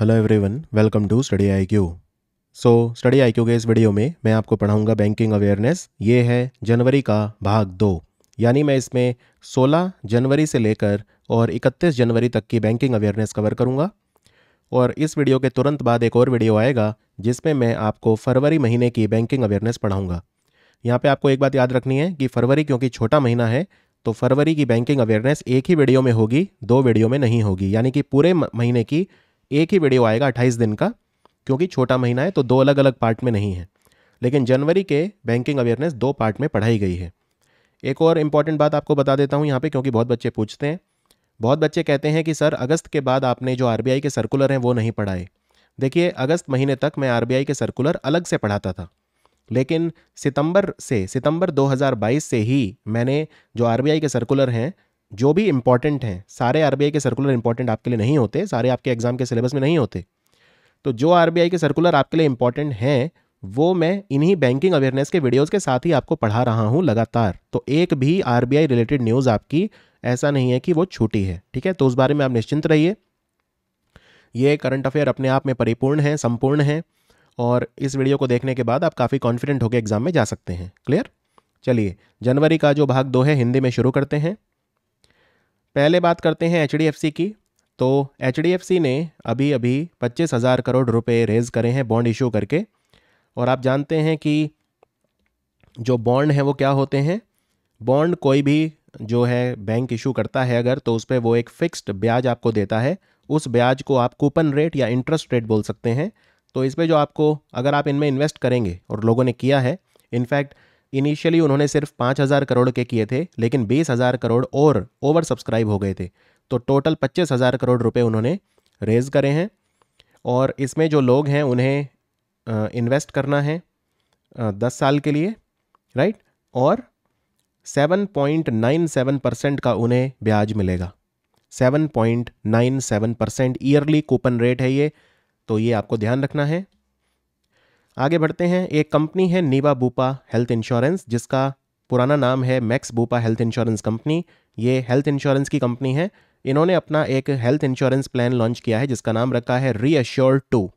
Hello everyone welcome to study I Q so study I Q के इस video में मैं आपको पढ़ाऊंगा बैंकिंग अवेयरनेस ये है जनवरी का भाग दो यानी मैं इसमें 16 जनवरी से लेकर और 31 जनवरी तक की बैंकिंग अवेयरनेस कवर करूंगा और इस वीडियो के तुरंत बाद एक और वीडियो आएगा जिसमें मैं आपको फरवरी महीने की बैंकिंग अवेयरनेस पढ़ाऊँगा यहाँ पर आपको एक बात याद रखनी है कि फरवरी क्योंकि छोटा महीना है तो फरवरी की बैंकिंग अवेयरनेस एक ही वीडियो में होगी दो वीडियो में नहीं होगी यानी कि पूरे महीने की एक ही वीडियो आएगा अट्ठाईस दिन का क्योंकि छोटा महीना है तो दो अलग अलग पार्ट में नहीं है लेकिन जनवरी के बैंकिंग अवेयरनेस दो पार्ट में पढ़ाई गई है एक और इम्पॉर्टेंट बात आपको बता देता हूँ यहाँ पे क्योंकि बहुत बच्चे पूछते हैं बहुत बच्चे कहते हैं कि सर अगस्त के बाद आपने जो आर के सर्कुलर हैं वो नहीं पढ़ाए देखिए अगस्त महीने तक मैं आर के सर्कुलर अलग से पढ़ाता था लेकिन सितंबर से सितंबर 2022 से ही मैंने जो आर के सर्कुलर हैं जो भी इंपॉर्टेंट हैं सारे आर के सर्कुलर इंपॉर्टेंट आपके लिए नहीं होते सारे आपके एग्जाम के सिलेबस में नहीं होते तो जो आर के सर्कुलर आपके लिए इंपॉर्टेंट हैं वो मैं इन्हीं बैंकिंग अवेयरनेस के वीडियोस के साथ ही आपको पढ़ा रहा हूं लगातार तो एक भी आर रिलेटेड न्यूज़ आपकी ऐसा नहीं है कि वो छूटी है ठीक है तो उस बारे में आप निश्चिंत रहिए ये करंट अफेयर अपने आप में परिपूर्ण है संपूर्ण है और इस वीडियो को देखने के बाद आप काफ़ी कॉन्फिडेंट होकर एग्जाम में जा सकते हैं क्लियर चलिए जनवरी का जो भाग दो है हिंदी में शुरू करते हैं पहले बात करते हैं एच की तो एच ने अभी अभी पच्चीस हज़ार करोड़ रुपए रेज़ करे हैं बॉन्ड इशू करके और आप जानते हैं कि जो बॉन्ड हैं वो क्या होते हैं बॉन्ड कोई भी जो है बैंक इशू करता है अगर तो उस पर वो एक फ़िक्स्ड ब्याज आपको देता है उस ब्याज को आप कूपन रेट या इंटरेस्ट रेट बोल सकते हैं तो इस पर जो आपको अगर आप इनमें इन्वेस्ट करेंगे और लोगों ने किया है इनफैक्ट इनिशियली उन्होंने सिर्फ पाँच हज़ार करोड़ के किए थे लेकिन बीस हज़ार करोड़ और ओवर सब्सक्राइब हो गए थे तो टोटल पच्चीस हज़ार करोड़ रुपए उन्होंने रेज करे हैं और इसमें जो लोग हैं उन्हें इन्वेस्ट करना है दस साल के लिए राइट और seven point nine seven percent का उन्हें ब्याज मिलेगा seven point nine seven percent yearly coupon rate है ये तो ये आपको ध्यान रखना है आगे बढ़ते हैं एक कंपनी है नीवा बूपा हेल्थ इंश्योरेंस जिसका पुराना नाम है Max Bupa health insurance company ये हेल्थ इंश्योरेंस की कंपनी है इन्होंने अपना एक हेल्थ इंश्योरेंस प्लान लॉन्च किया है जिसका नाम रखा है री अश्योर टू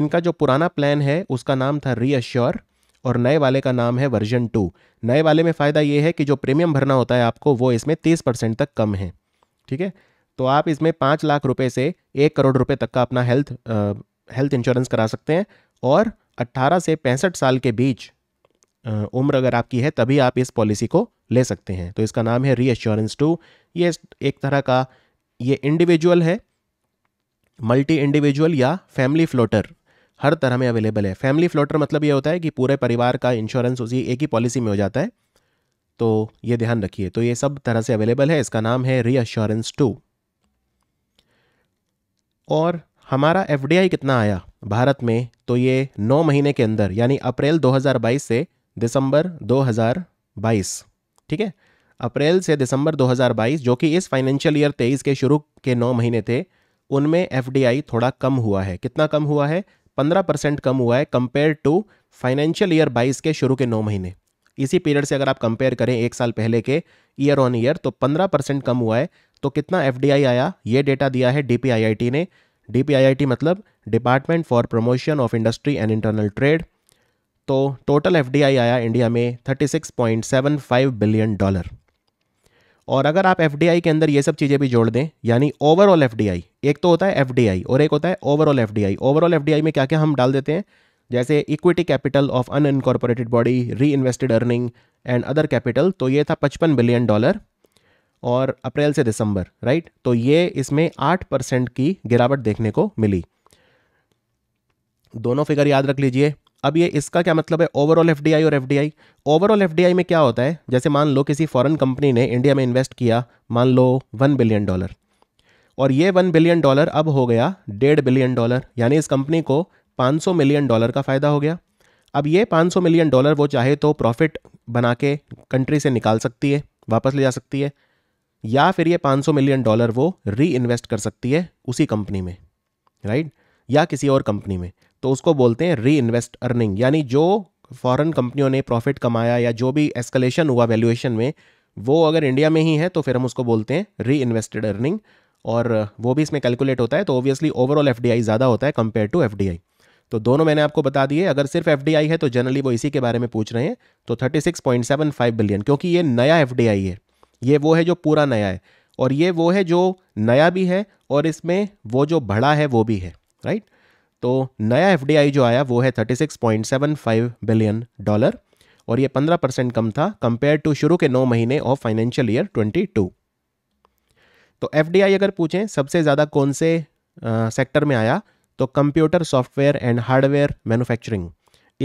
इनका जो पुराना प्लान है उसका नाम था री अश्योर और नए वाले का नाम है वर्जन टू नए वाले में फ़ायदा ये है कि जो प्रीमियम भरना होता है आपको वो इसमें तीस परसेंट तक कम है ठीक है तो आप इसमें पाँच लाख रुपये से एक करोड़ रुपये तक का अपना हेल्थ हेल्थ इंश्योरेंस करा सकते हैं और 18 से पैंसठ साल के बीच उम्र अगर आपकी है तभी आप इस पॉलिसी को ले सकते हैं तो इसका नाम है री एश्योरेंस टू ये एक तरह का ये इंडिविजुअल है मल्टी इंडिविजुअल या फैमिली फ्लोटर हर तरह में अवेलेबल है फैमिली फ्लोटर मतलब ये होता है कि पूरे परिवार का इंश्योरेंस उसी एक ही पॉलिसी में हो जाता है तो ये ध्यान रखिए तो ये सब तरह से अवेलेबल है इसका नाम है री एश्योरेंस टू और हमारा एफ कितना आया भारत में तो ये नौ महीने के अंदर यानी अप्रैल 2022 से दिसंबर 2022 ठीक है अप्रैल से दिसंबर 2022 जो कि इस फाइनेंशियल ईयर तेईस के शुरू के नौ महीने थे उनमें एफ थोड़ा कम हुआ है कितना कम हुआ है पंद्रह परसेंट कम हुआ है कंपेयर टू फाइनेंशियल ईयर बाईस के शुरू के नौ महीने इसी पीरियड से अगर आप कंपेयर करें एक साल पहले के ईयर ऑन ईयर तो पंद्रह परसेंट कम हुआ है तो कितना एफ आया ये डेटा दिया है डी ने डी मतलब department for promotion of industry and internal trade तो टोटल एफ आया इंडिया में 36.75 बिलियन डॉलर और अगर आप एफ के अंदर ये सब चीज़ें भी जोड़ दें यानी ओवरऑल एफ एक तो होता है एफ और एक होता है ओवरऑल एफ ओवरऑल एफ में क्या क्या हम डाल देते हैं जैसे equity capital of unincorporated body reinvested earning and other capital तो ये था 55 बिलियन डॉलर और अप्रैल से दिसंबर राइट तो ये इसमें आठ परसेंट की गिरावट देखने को मिली दोनों फिगर याद रख लीजिए अब ये इसका क्या मतलब है ओवरऑल एफ और एफ ओवरऑल एफ में क्या होता है जैसे मान लो किसी फॉरेन कंपनी ने इंडिया में इन्वेस्ट किया मान लो वन बिलियन डॉलर और ये वन बिलियन डॉलर अब हो गया डेढ़ बिलियन डॉलर यानी इस कंपनी को 500 मिलियन डॉलर का फ़ायदा हो गया अब ये 500 मिलियन डॉलर वो चाहे तो प्रॉफिट बना के कंट्री से निकाल सकती है वापस ले जा सकती है या फिर ये 500 मिलियन डॉलर वो री इन्वेस्ट कर सकती है उसी कंपनी में राइट या किसी और कंपनी में तो उसको बोलते हैं री इन्वेस्ट अर्निंग यानी जो फॉरेन कंपनियों ने प्रॉफिट कमाया या जो भी एस्केलेशन हुआ वैल्यूएशन में वो अगर इंडिया में ही है तो फिर हम उसको बोलते हैं री इन्वेस्टेड अर्निंग और वो भी इसमें कैलकुलेट होता है तो ऑब्वियसली ओवरऑल एफ ज़्यादा होता है कंपेयर टू एफ तो दोनों मैंने आपको बता दिए अगर सिर्फ एफ है तो जनरली वो इसी के बारे में पूछ रहे हैं तो थर्टी बिलियन क्योंकि ये नया एफ है ये वो है जो पूरा नया है और ये वो है जो नया भी है और इसमें वो जो बड़ा है वो भी है राइट तो नया एफ जो आया वो है फाइव बिलियन डॉलर और ये पंद्रह परसेंट कम था कंपेयर टू शुरू के नौ महीने of financial year twenty two तो एफ अगर पूछें सबसे ज़्यादा कौन से आ, सेक्टर में आया तो computer software and hardware manufacturing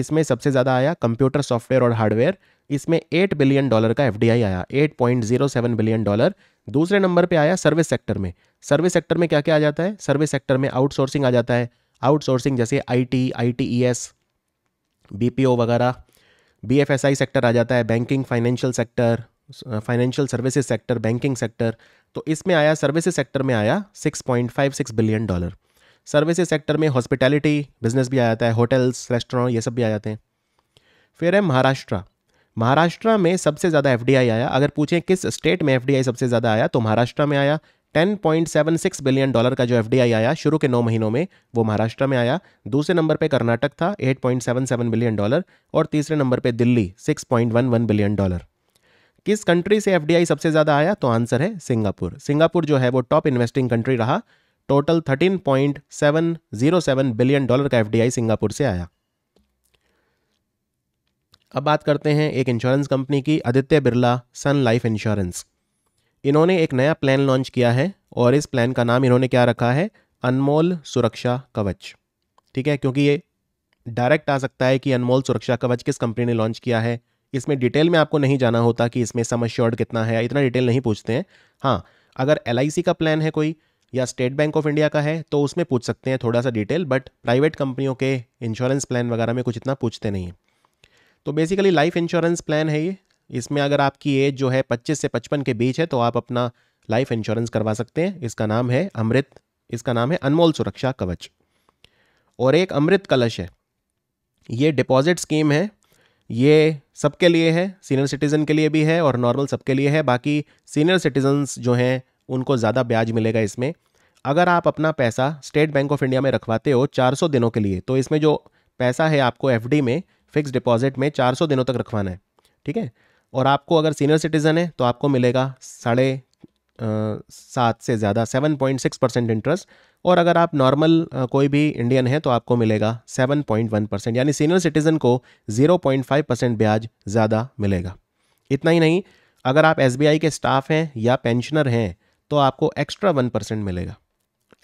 इसमें सबसे ज़्यादा आया कंप्यूटर सॉफ्टवेयर और हार्डवेयर इसमें एट बिलियन डॉलर का एफ आया eight point zero seven billion dollar दूसरे नंबर पे आया सर्विस सेक्टर में सर्विस सेक्टर में क्या क्या आ जाता है सर्विस सेक्टर में आउटसोर्सिंग आ जाता है आउटसोर्सिंग जैसे आईटी आईटीईएस बीपीओ वगैरह बीएफएसआई सेक्टर आ जाता है banking financial sector financial services sector banking sector तो इसमें आया सर्विसेज सेक्टर में आया 6.56 बिलियन डॉलर सर्विसेज सेक्टर में हॉस्पिटैलिटी बिजनेस भी आ जाता है होटल्स रेस्टोरेंट ये सब भी आ जाते हैं फिर है महाराष्ट्र महाराष्ट्र में सबसे ज़्यादा एफ आया अगर पूछें किस स्टेट में एफ सबसे ज़्यादा आया तो महाराष्ट्र में आया 10.76 बिलियन डॉलर का जो एफ आया शुरू के नौ महीनों में वो महाराष्ट्र में आया दूसरे नंबर पे कर्नाटक था 8.77 बिलियन डॉलर और तीसरे नंबर पे दिल्ली 6.11 बिलियन डॉलर किस कंट्री से एफ सबसे ज़्यादा आया तो आंसर है सिंगापुर सिंगापुर जो है वो टॉप इन्वेस्टिंग कंट्री रहा टोटल 13.707 बिलियन डॉलर का एफ सिंगापुर से आया अब बात करते हैं एक इंश्योरेंस कंपनी की Aditya Birla Sun Life insurance इन्होंने एक नया प्लान लॉन्च किया है और इस प्लान का नाम इन्होंने क्या रखा है अनमोल सुरक्षा कवच ठीक है क्योंकि ये डायरेक्ट आ सकता है कि अनमोल सुरक्षा कवच किस कंपनी ने लॉन्च किया है इसमें डिटेल में आपको नहीं जाना होता कि इसमें सम श्योर्ड कितना है इतना डिटेल नहीं पूछते हैं हाँ अगर एल का प्लान है कोई या स्टेट बैंक ऑफ इंडिया का है तो उसमें पूछ सकते हैं थोड़ा सा डिटेल बट प्राइवेट कंपनियों के इंश्योरेंस प्लान वगैरह में कुछ इतना पूछते नहीं हैं तो बेसिकली लाइफ इंश्योरेंस प्लान है ये इसमें अगर आपकी एज जो है 25 से 55 के बीच है तो आप अपना लाइफ इंश्योरेंस करवा सकते हैं इसका नाम है अमृत इसका नाम है अनमोल सुरक्षा कवच और एक अमृत कलश है ये डिपॉजिट स्कीम है ये सबके लिए है सीनियर सिटीज़न के लिए भी है और नॉर्मल सबके लिए है बाकी सीनियर सिटीजन्स जो हैं उनको ज़्यादा ब्याज मिलेगा इसमें अगर आप अपना पैसा स्टेट बैंक ऑफ इंडिया में रखवाते हो 400 दिनों के लिए तो इसमें जो पैसा है आपको एफडी में फिक्स डिपॉजिट में 400 दिनों तक रखवाना है ठीक है और आपको अगर सीनियर सिटीज़न है तो आपको मिलेगा साढ़े सात से ज़्यादा seven point six percent interest और अगर आप नॉर्मल कोई भी इंडियन है तो आपको मिलेगा सेवन पॉइंट वन परसेंट यानी सीनियर सिटीज़न को ज़ीरो पॉइंट फाइव परसेंट ब्याज ज़्यादा मिलेगा इतना ही नहीं अगर आप एस के स्टाफ हैं या पेंशनर हैं तो आपको एक्स्ट्रा वन परसेंट मिलेगा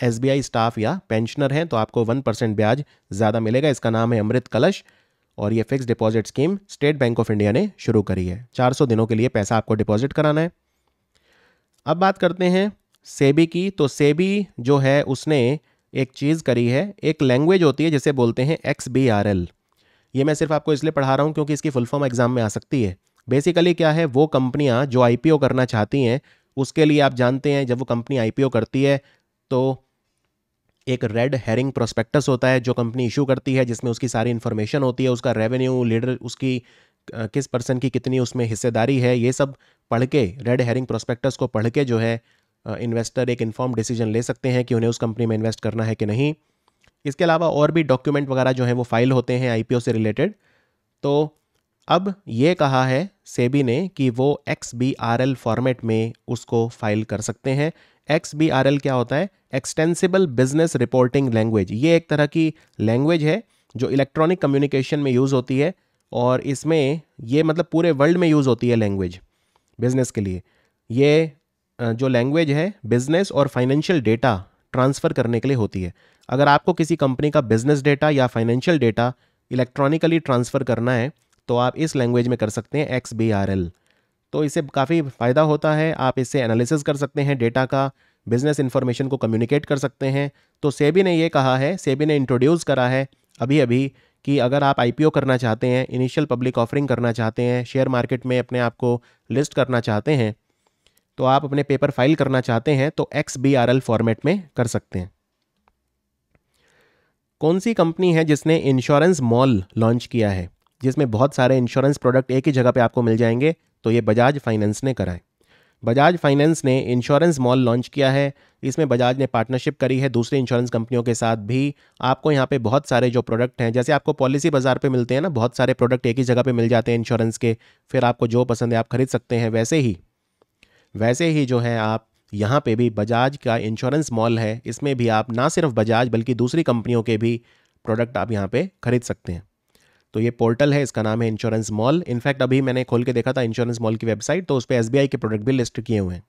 एस स्टाफ या पेंशनर हैं तो आपको वन परसेंट ब्याज ज़्यादा मिलेगा इसका नाम है अमृत कलश और ये fix deposit scheme State bank of India ने शुरू करी है 400 दिनों के लिए पैसा आपको डिपॉजिट कराना है अब बात करते हैं सेबी की तो सेबी जो है उसने एक चीज़ करी है एक लैंग्वेज होती है जिसे बोलते हैं एक्स बी आर एल ये मैं सिर्फ आपको इसलिए पढ़ा रहा हूँ क्योंकि इसकी फुल फॉर्म एग्ज़ाम में आ सकती है बेसिकली क्या है वो कंपनियाँ जो आई करना चाहती हैं उसके लिए आप जानते हैं जब वो कंपनी आई करती है तो एक रेड हेरिंग प्रोस्पेक्टस होता है जो कंपनी इशू करती है जिसमें उसकी सारी इन्फॉर्मेशन होती है उसका रेवेन्यू लीडर उसकी किस पर्सन की कितनी उसमें हिस्सेदारी है ये सब पढ़ के रेड हेरिंग प्रोस्पेक्टस को पढ़ के जो है इन्वेस्टर एक इन्फॉर्म डिसीजन ले सकते हैं कि उन्हें उस कंपनी में इन्वेस्ट करना है कि नहीं इसके अलावा और भी डॉक्यूमेंट वगैरह जो हैं वो फाइल होते हैं आईपीओ से रिलेटेड तो अब ये कहा है सेबी ने कि वो X B R L format में उसको फाइल कर सकते हैं एक्स बी आर एल क्या होता है एक्सटेंसिबल बिजनेस रिपोर्टिंग लैंग्वेज ये एक तरह की लैंग्वेज है जो इलेक्ट्रॉनिक कम्युनिकेशन में यूज़ होती है और इसमें ये मतलब पूरे वर्ल्ड में यूज़ होती है लैंग्वेज बिजनेस के लिए ये जो लैंग्वेज है बिजनेस और फाइनेंशियल डेटा ट्रांसफ़र करने के लिए होती है अगर आपको किसी कंपनी का बिजनेस डेटा या फाइनेंशियल डेटा इलेक्ट्रॉनिकली ट्रांसफ़र करना है तो आप इस लैंग्वेज में कर सकते हैं एक्स बी आर एल तो इसे काफ़ी फ़ायदा होता है आप इससे एनालिसिस कर सकते हैं डेटा का बिजनेस इन्फॉर्मेशन को कम्युनिकेट कर सकते हैं तो सेबी ने ये कहा है सेबी ने इंट्रोड्यूस करा है अभी अभी कि अगर आप आईपीओ करना चाहते हैं इनिशियल पब्लिक ऑफरिंग करना चाहते हैं शेयर मार्केट में अपने आप को लिस्ट करना चाहते हैं तो आप अपने पेपर फाइल करना चाहते हैं तो X B R L format में कर सकते हैं कौन सी कंपनी है जिसने इंश्योरेंस मॉल लॉन्च किया है जिसमें बहुत सारे इंश्योरेंस प्रोडक्ट एक ही जगह पे आपको मिल जाएंगे तो ये बजाज फाइनेंस ने करा है बजाज फाइनेंस ने इंश्योरेंस मॉल लॉन्च किया है इसमें बजाज ने पार्टनरशिप करी है दूसरे इंश्योरेंस कंपनियों के साथ भी आपको यहाँ पे बहुत सारे जो प्रोडक्ट हैं जैसे आपको पॉलिसी बाजार पे मिलते हैं ना बहुत सारे प्रोडक्ट एक ही जगह पे मिल जाते हैं इंश्योरेंस के फिर आपको जो पसंद है आप खरीद सकते हैं वैसे ही वैसे ही जो है आप यहाँ पर भी बजाज का इंश्योरेंस मॉल है इसमें भी आप ना सिर्फ बजाज बल्कि दूसरी कंपनियों के भी प्रोडक्ट आप यहाँ पर खरीद सकते हैं तो ये पोर्टल है इसका नाम है इंश्योरेंस मॉल इनफैक्ट अभी मैंने खोल के देखा था इंश्योरेंस मॉल की वेबसाइट तो उस पर एस के प्रोडक्ट भी लिस्ट किए हुए हैं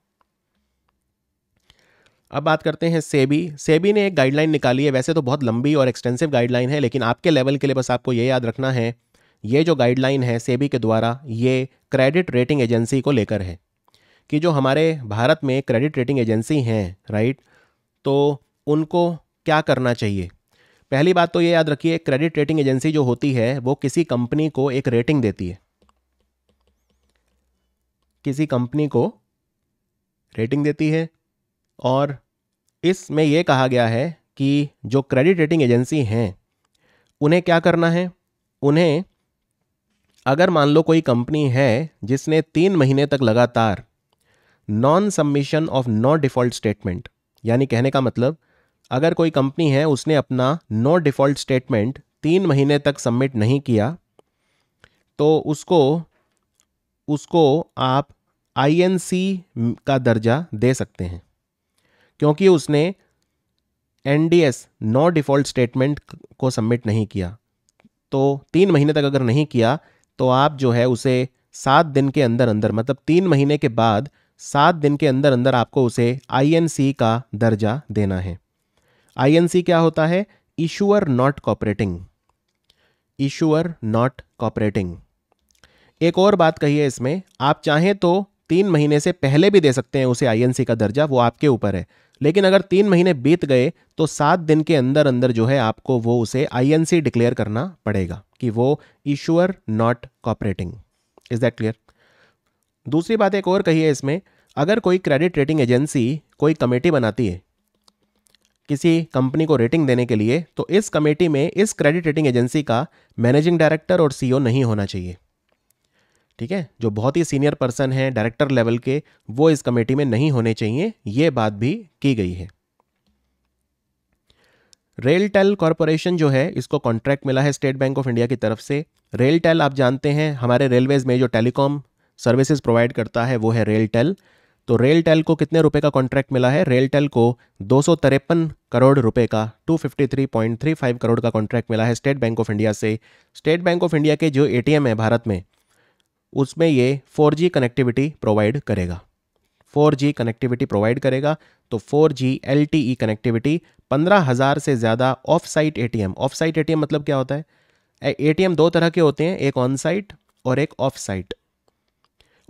अब बात करते हैं सेबी सेबी ने एक गाइडलाइन निकाली है वैसे तो बहुत लंबी और एक्सटेंसिव गाइडलाइन है लेकिन आपके लेवल के लिए बस आपको ये याद रखना है ये जो गाइडलाइन है सेबी के द्वारा ये क्रेडिट रेटिंग एजेंसी को लेकर है कि जो हमारे भारत में क्रेडिट रेटिंग एजेंसी हैं राइट तो उनको क्या करना चाहिए पहली बात तो ये याद रखिए क्रेडिट रेटिंग एजेंसी जो होती है वो किसी कंपनी को एक रेटिंग देती है किसी कंपनी को रेटिंग देती है और इसमें यह कहा गया है कि जो क्रेडिट रेटिंग एजेंसी हैं उन्हें क्या करना है उन्हें अगर मान लो कोई कंपनी है जिसने तीन महीने तक लगातार non submission of no default statement यानी कहने का मतलब अगर कोई कंपनी है उसने अपना नो डिफ़ॉल्ट स्टेटमेंट तीन महीने तक सबमिट नहीं किया तो उसको उसको आप आईएनसी का दर्जा दे सकते हैं क्योंकि उसने एनडीएस नो डिफ़ॉल्ट स्टेटमेंट को सबमिट नहीं किया तो तीन महीने तक अगर नहीं किया तो आप जो है उसे सात दिन के अंदर अंदर मतलब तीन महीने के बाद सात दिन के अंदर अंदर आपको उसे आईएनसी का दर्जा देना है आईएनसी क्या होता है issuer not cooperating issuer not cooperating एक और बात कही है इसमें आप चाहें तो तीन महीने से पहले भी दे सकते हैं उसे आईएनसी का दर्जा वो आपके ऊपर है लेकिन अगर तीन महीने बीत गए तो सात दिन के अंदर अंदर जो है आपको वो उसे आईएनसी डिक्लेयर करना पड़ेगा कि वो issuer not cooperating is that clear दूसरी बात एक और कही है इसमें अगर कोई क्रेडिट रेटिंग एजेंसी कोई कमेटी बनाती है किसी कंपनी को रेटिंग देने के लिए तो इस कमेटी में इस क्रेडिट रेटिंग एजेंसी का मैनेजिंग डायरेक्टर और सीईओ e नहीं होना चाहिए ठीक है जो बहुत ही सीनियर पर्सन है डायरेक्टर लेवल के वो इस कमेटी में नहीं होने चाहिए यह बात भी की गई है रेलटेल कॉरपोरेशन जो है इसको कॉन्ट्रैक्ट मिला है स्टेट बैंक ऑफ इंडिया की तरफ से रेलटेल आप जानते हैं हमारे रेलवेज में जो टेलीकॉम सर्विसेज प्रोवाइड करता है वो है रेलटेल तो रेलटेल को कितने रुपए का कॉन्ट्रैक्ट मिला है रेलटेल को दो करोड़ रुपए का 253.35 करोड़ का कॉन्ट्रैक्ट मिला है स्टेट बैंक ऑफ इंडिया से स्टेट बैंक ऑफ इंडिया के जो ए है भारत में उसमें ये 4G कनेक्टिविटी प्रोवाइड करेगा 4G कनेक्टिविटी प्रोवाइड करेगा तो 4G LTE कनेक्टिविटी पंद्रह हज़ार से ज़्यादा off site A off site A मतलब क्या होता है ए दो तरह के होते हैं एक ऑन साइट और एक ऑफ साइट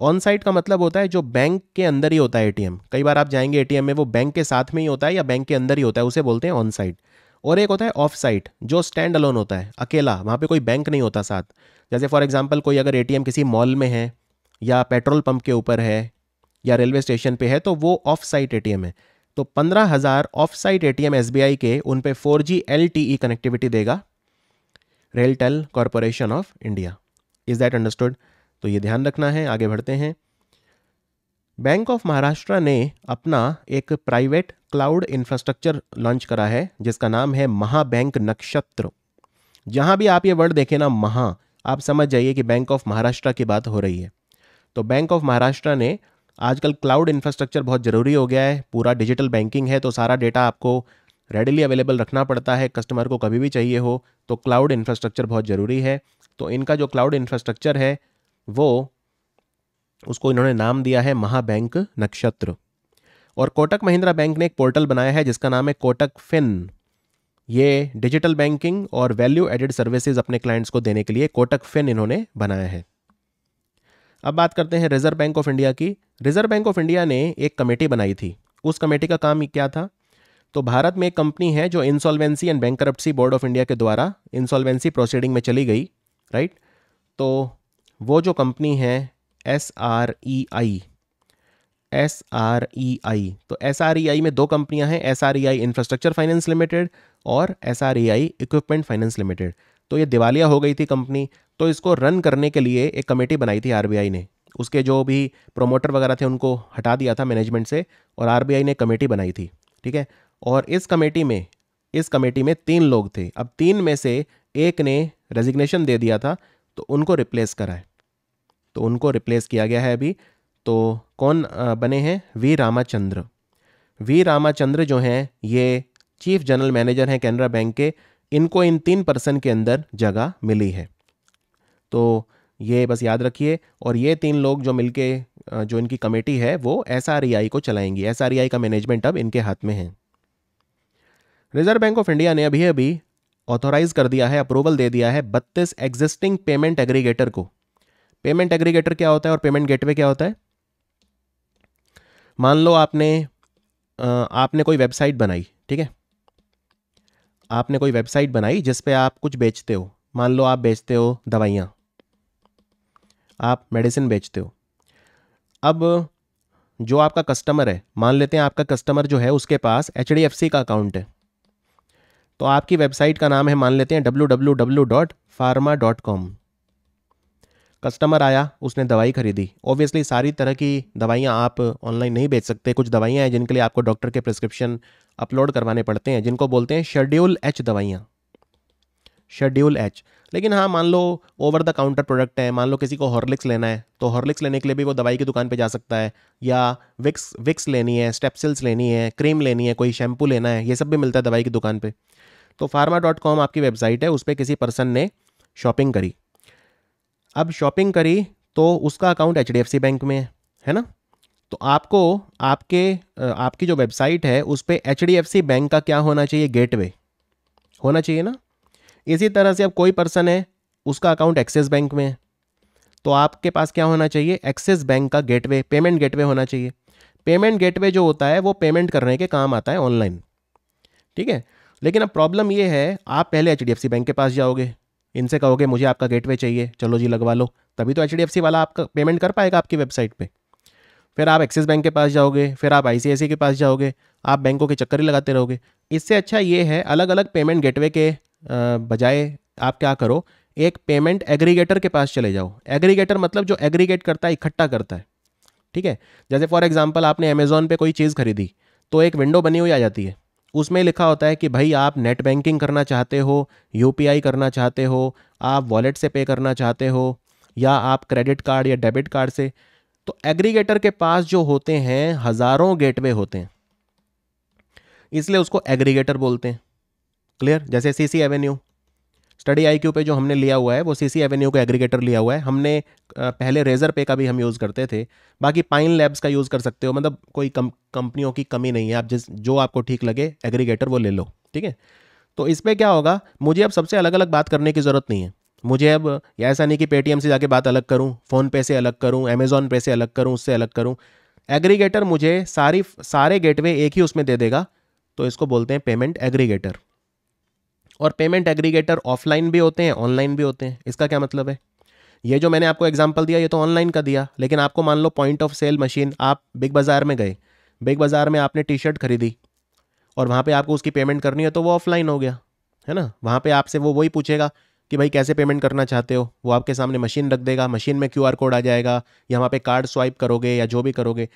ऑन साइट का मतलब होता है जो बैंक के अंदर ही होता है एटीएम कई बार आप जाएंगे एटीएम में वो बैंक के साथ में ही होता है या बैंक के अंदर ही होता है उसे बोलते हैं ऑन साइट और एक होता है ऑफ साइट जो स्टैंड अलोन होता है अकेला वहाँ पे कोई बैंक नहीं होता साथ जैसे फॉर एग्जांपल कोई अगर एटीएम किसी मॉल में है या पेट्रोल पंप के ऊपर है या रेलवे स्टेशन पे है तो वो ऑफ साइट एटीएम है तो पंद्रह हज़ार ऑफ साइट ए टी के उन पर four G L T E connectivity देगा RailTel corporation of India is that understood तो ये ध्यान रखना है आगे बढ़ते हैं बैंक ऑफ महाराष्ट्र ने अपना एक प्राइवेट क्लाउड इंफ्रास्ट्रक्चर लॉन्च करा है जिसका नाम है महाबैंक नक्षत्र जहां भी आप ये वर्ड देखें ना महा आप समझ जाइए कि बैंक ऑफ महाराष्ट्र की बात हो रही है तो बैंक ऑफ महाराष्ट्र ने आजकल क्लाउड इंफ्रास्ट्रक्चर बहुत ज़रूरी हो गया है पूरा डिजिटल बैंकिंग है तो सारा डेटा आपको रेडिली अवेलेबल रखना पड़ता है कस्टमर को कभी भी चाहिए हो तो क्लाउड इंफ्रास्ट्रक्चर बहुत ज़रूरी है तो इनका जो क्लाउड इंफ्रास्ट्रक्चर है वो उसको इन्होंने नाम दिया है महाबैंक नक्षत्र और कोटक महिंद्रा बैंक ने एक पोर्टल बनाया है जिसका नाम है कोटक फिन ये डिजिटल बैंकिंग और वैल्यू एडेड सर्विसेज अपने क्लाइंट्स को देने के लिए कोटक फिन इन्होंने बनाया है अब बात करते हैं रिजर्व बैंक ऑफ इंडिया की रिजर्व बैंक ऑफ इंडिया ने एक कमेटी बनाई थी उस कमेटी का काम क्या था तो भारत में एक कंपनी है जो insolvency and bank board of India के द्वारा इंसॉल्वेंसी प्रोसीडिंग में चली गई राइट तो वो जो कंपनी है S R E I S R E I तो एस आर ई आई में दो कंपनियां हैं S R E I infrastructure finance limited और S R E I equipment finance limited तो ये दिवालिया हो गई थी कंपनी तो इसको रन करने के लिए एक कमेटी बनाई थी आर ने उसके जो भी प्रोमोटर वगैरह थे उनको हटा दिया था मैनेजमेंट से और आर ने कमेटी बनाई थी ठीक है और इस कमेटी में इस कमेटी में तीन लोग थे अब तीन में से एक ने रेजिग्नेशन दे दिया था तो उनको रिप्लेस करा है तो उनको रिप्लेस किया गया है अभी तो कौन बने हैं वी रामाचंद्र वी रामाचंद्र जो हैं ये चीफ जनरल मैनेजर हैं कैनरा बैंक के इनको इन तीन पर्सन के अंदर जगह मिली है तो ये बस याद रखिए और ये तीन लोग जो मिलके जो इनकी कमेटी है वो एस e को चलाएंगी एस e का मैनेजमेंट अब इनके हाथ में है रिजर्व बैंक ऑफ इंडिया ने अभी अभी ऑथोराइज कर दिया है अप्रूवल दे दिया है बत्तीस एग्जिस्टिंग पेमेंट एग्रीगेटर को पेमेंट एग्रीगेटर क्या होता है और पेमेंट गेटवे क्या होता है मान लो आपने आपने कोई वेबसाइट बनाई ठीक है आपने कोई वेबसाइट बनाई जिस पे आप कुछ बेचते हो मान लो आप बेचते हो दवाइयाँ आप मेडिसिन बेचते हो अब जो आपका कस्टमर है मान लेते हैं आपका कस्टमर जो है उसके पास एच डी एफ सी का अकाउंट है तो आपकी वेबसाइट का नाम है मान लेते हैं W W W dot pharma dot com customer आया उसने दवाई खरीदी ऑब्वियसली सारी तरह की दवाइयाँ आप ऑनलाइन नहीं बेच सकते कुछ दवाइयाँ हैं जिनके लिए आपको डॉक्टर के प्रिस्क्रिप्शन अपलोड करवाने पड़ते हैं जिनको बोलते हैं शेड्यूल एच दवाइयाँ शेड्यूल एच लेकिन हाँ मान लो ओवर द काउंटर प्रोडक्ट है मान लो किसी को हॉर्लिक्स लेना है तो हॉर्लिक्स लेने के लिए भी वो दवाई की दुकान पे जा सकता है या विक्स विक्स लेनी है स्टेपसिल्स लेनी है क्रीम लेनी है कोई शैम्पू लेना है ये सब भी मिलता है दवाई की दुकान पर तो फार्मा डॉट कॉम आपकी वेबसाइट है उस पर किसी पर्सन ने शॉपिंग करी अब शॉपिंग करी तो उसका अकाउंट एच बैंक में है है ना तो आपको आपके आपकी जो वेबसाइट है उस पर एच बैंक का क्या होना चाहिए गेटवे होना चाहिए ना इसी तरह से अब कोई पर्सन है उसका अकाउंट एक्सिस बैंक में है तो आपके पास क्या होना चाहिए एक्सिस बैंक का गेटवे पेमेंट गेटवे होना चाहिए पेमेंट गेटवे जो होता है वो पेमेंट करने के काम आता है ऑनलाइन ठीक है लेकिन अब प्रॉब्लम ये है आप पहले एच बैंक के पास जाओगे इनसे कहोगे मुझे आपका गेटवे चाहिए चलो जी लगवा लो तभी तो एच वाला आपका पेमेंट कर पाएगा आपकी वेबसाइट पर फिर आप एक्सिस बैंक के पास जाओगे फिर आप आई के पास जाओगे आप बैंकों के चक्कर ही लगाते रहोगे इससे अच्छा ये है अलग अलग पेमेंट गेटवे के बजाय आप क्या करो एक पेमेंट एग्रीगेटर के पास चले जाओ एग्रीगेटर मतलब जो एग्रीगेट करता है इकट्ठा करता है ठीक है जैसे फॉर एग्जाम्पल आपने अमेज़ोन पे कोई चीज़ खरीदी तो एक विंडो बनी हुई आ जाती है उसमें लिखा होता है कि भाई आप नेट बैंकिंग करना चाहते हो यू करना चाहते हो आप वॉलेट से पे करना चाहते हो या आप क्रेडिट कार्ड या डेबिट कार्ड से तो एग्रीगेटर के पास जो होते हैं हज़ारों गेटवे होते हैं इसलिए उसको एग्रीगेटर बोलते हैं क्लियर जैसे सी सी एवेन्यू स्टडी आई क्यू पे जो हमने लिया हुआ है वो सी सी एवेन्यू का एग्रीगेटर लिया हुआ है हमने पहले रेजर पे का भी हम यूज़ करते थे बाकी पाइन लैब्स का यूज़ कर सकते हो मतलब कोई कम कंपनियों की कमी नहीं है आप जिस जो आपको ठीक लगे एग्रीगेटर वो ले लो ठीक है तो इस पर क्या होगा मुझे अब सबसे अलग अलग बात करने की ज़रूरत नहीं है मुझे अब ऐसा नहीं कि पेटीएम से जाके बात अलग करूँ फ़ोनपे से अलग करूँ अमेज़ॉन पे से अलग करूँ उससे अलग करूँ एग्रीगेटर मुझे सारी सारे गेटवे एक ही उसमें दे देगा तो इसको बोलते हैं पेमेंट एग्रीगेटर और पेमेंट एग्रीगेटर ऑफलाइन भी होते हैं ऑनलाइन भी होते हैं इसका क्या मतलब है ये जो मैंने आपको एग्जाम्पल दिया ये तो ऑनलाइन का दिया लेकिन आपको मान लो पॉइंट ऑफ सेल मशीन आप बिग बाज़ार में गए बिग बाज़ार में आपने टी शर्ट खरीदी और वहाँ पे आपको उसकी पेमेंट करनी है तो वो ऑफलाइन हो गया है ना वहाँ पे आपसे वो वही पूछेगा कि भाई कैसे पेमेंट करना चाहते हो वो आपके सामने मशीन रख देगा मशीन में क्यू कोड आ जाएगा या वहाँ पर कार्ड स्वाइप करोगे या जो भी करोगे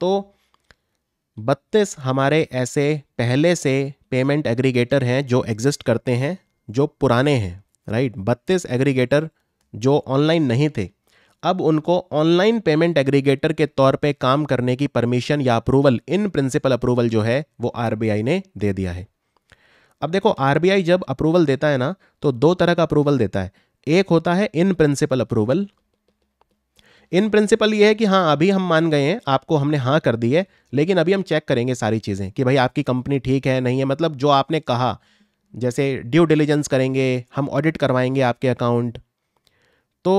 तो बत्तीस हमारे ऐसे पहले से पेमेंट एग्रीगेटर हैं जो एग्जिस्ट करते हैं जो पुराने हैं राइट बत्तीस एग्रीगेटर जो ऑनलाइन नहीं थे अब उनको ऑनलाइन पेमेंट एग्रीगेटर के तौर पे काम करने की परमिशन या अप्रूवल इन प्रिंसिपल अप्रूवल जो है वो आरबीआई ने दे दिया है अब देखो आरबीआई जब अप्रूवल देता है ना तो दो तरह का अप्रूवल देता है एक होता है in principle approval in principle ये है कि हाँ अभी हम मान गए हैं आपको हमने हाँ कर दी है लेकिन अभी हम चेक करेंगे सारी चीज़ें कि भाई आपकी कंपनी ठीक है नहीं है मतलब जो आपने कहा जैसे ड्यू डिलीजेंस करेंगे हम ऑडिट करवाएंगे आपके अकाउंट तो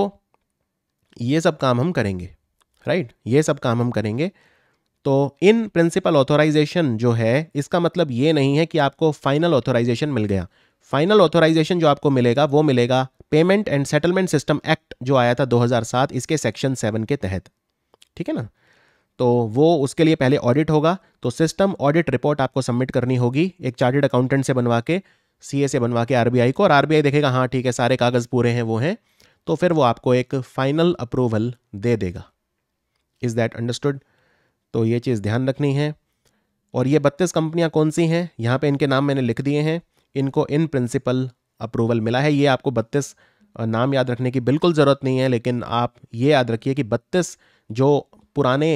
ये सब काम हम करेंगे राइट ये सब काम हम करेंगे तो इन प्रिंसिपल ऑथोराइजेशन जो है इसका मतलब ये नहीं है कि आपको फाइनल ऑथोराइजेशन मिल गया फाइनल ऑथोराइजेशन जो आपको मिलेगा वो मिलेगा payment and settlement system act जो आया था 2007 इसके सेक्शन सेवन के तहत ठीक है ना तो वो उसके लिए पहले ऑडिट होगा तो सिस्टम ऑडिट रिपोर्ट आपको सबमिट करनी होगी एक चार्टेड अकाउंटेंट से बनवा के सी से बनवा के आरबीआई को और आरबीआई देखेगा हाँ ठीक है सारे कागज़ पूरे हैं वो हैं तो फिर वो आपको एक फाइनल अप्रूवल दे देगा इज़ दैट अंडरस्टूड तो ये चीज़ ध्यान रखनी है और ये बत्तीस कंपनियाँ कौन सी हैं यहाँ पे इनके नाम मैंने लिख दिए हैं इनको इन प्रिंसिपल अप्रूवल मिला है ये आपको बत्तीस नाम याद रखने की बिल्कुल ज़रूरत नहीं है लेकिन आप ये याद रखिए कि बत्तीस जो पुराने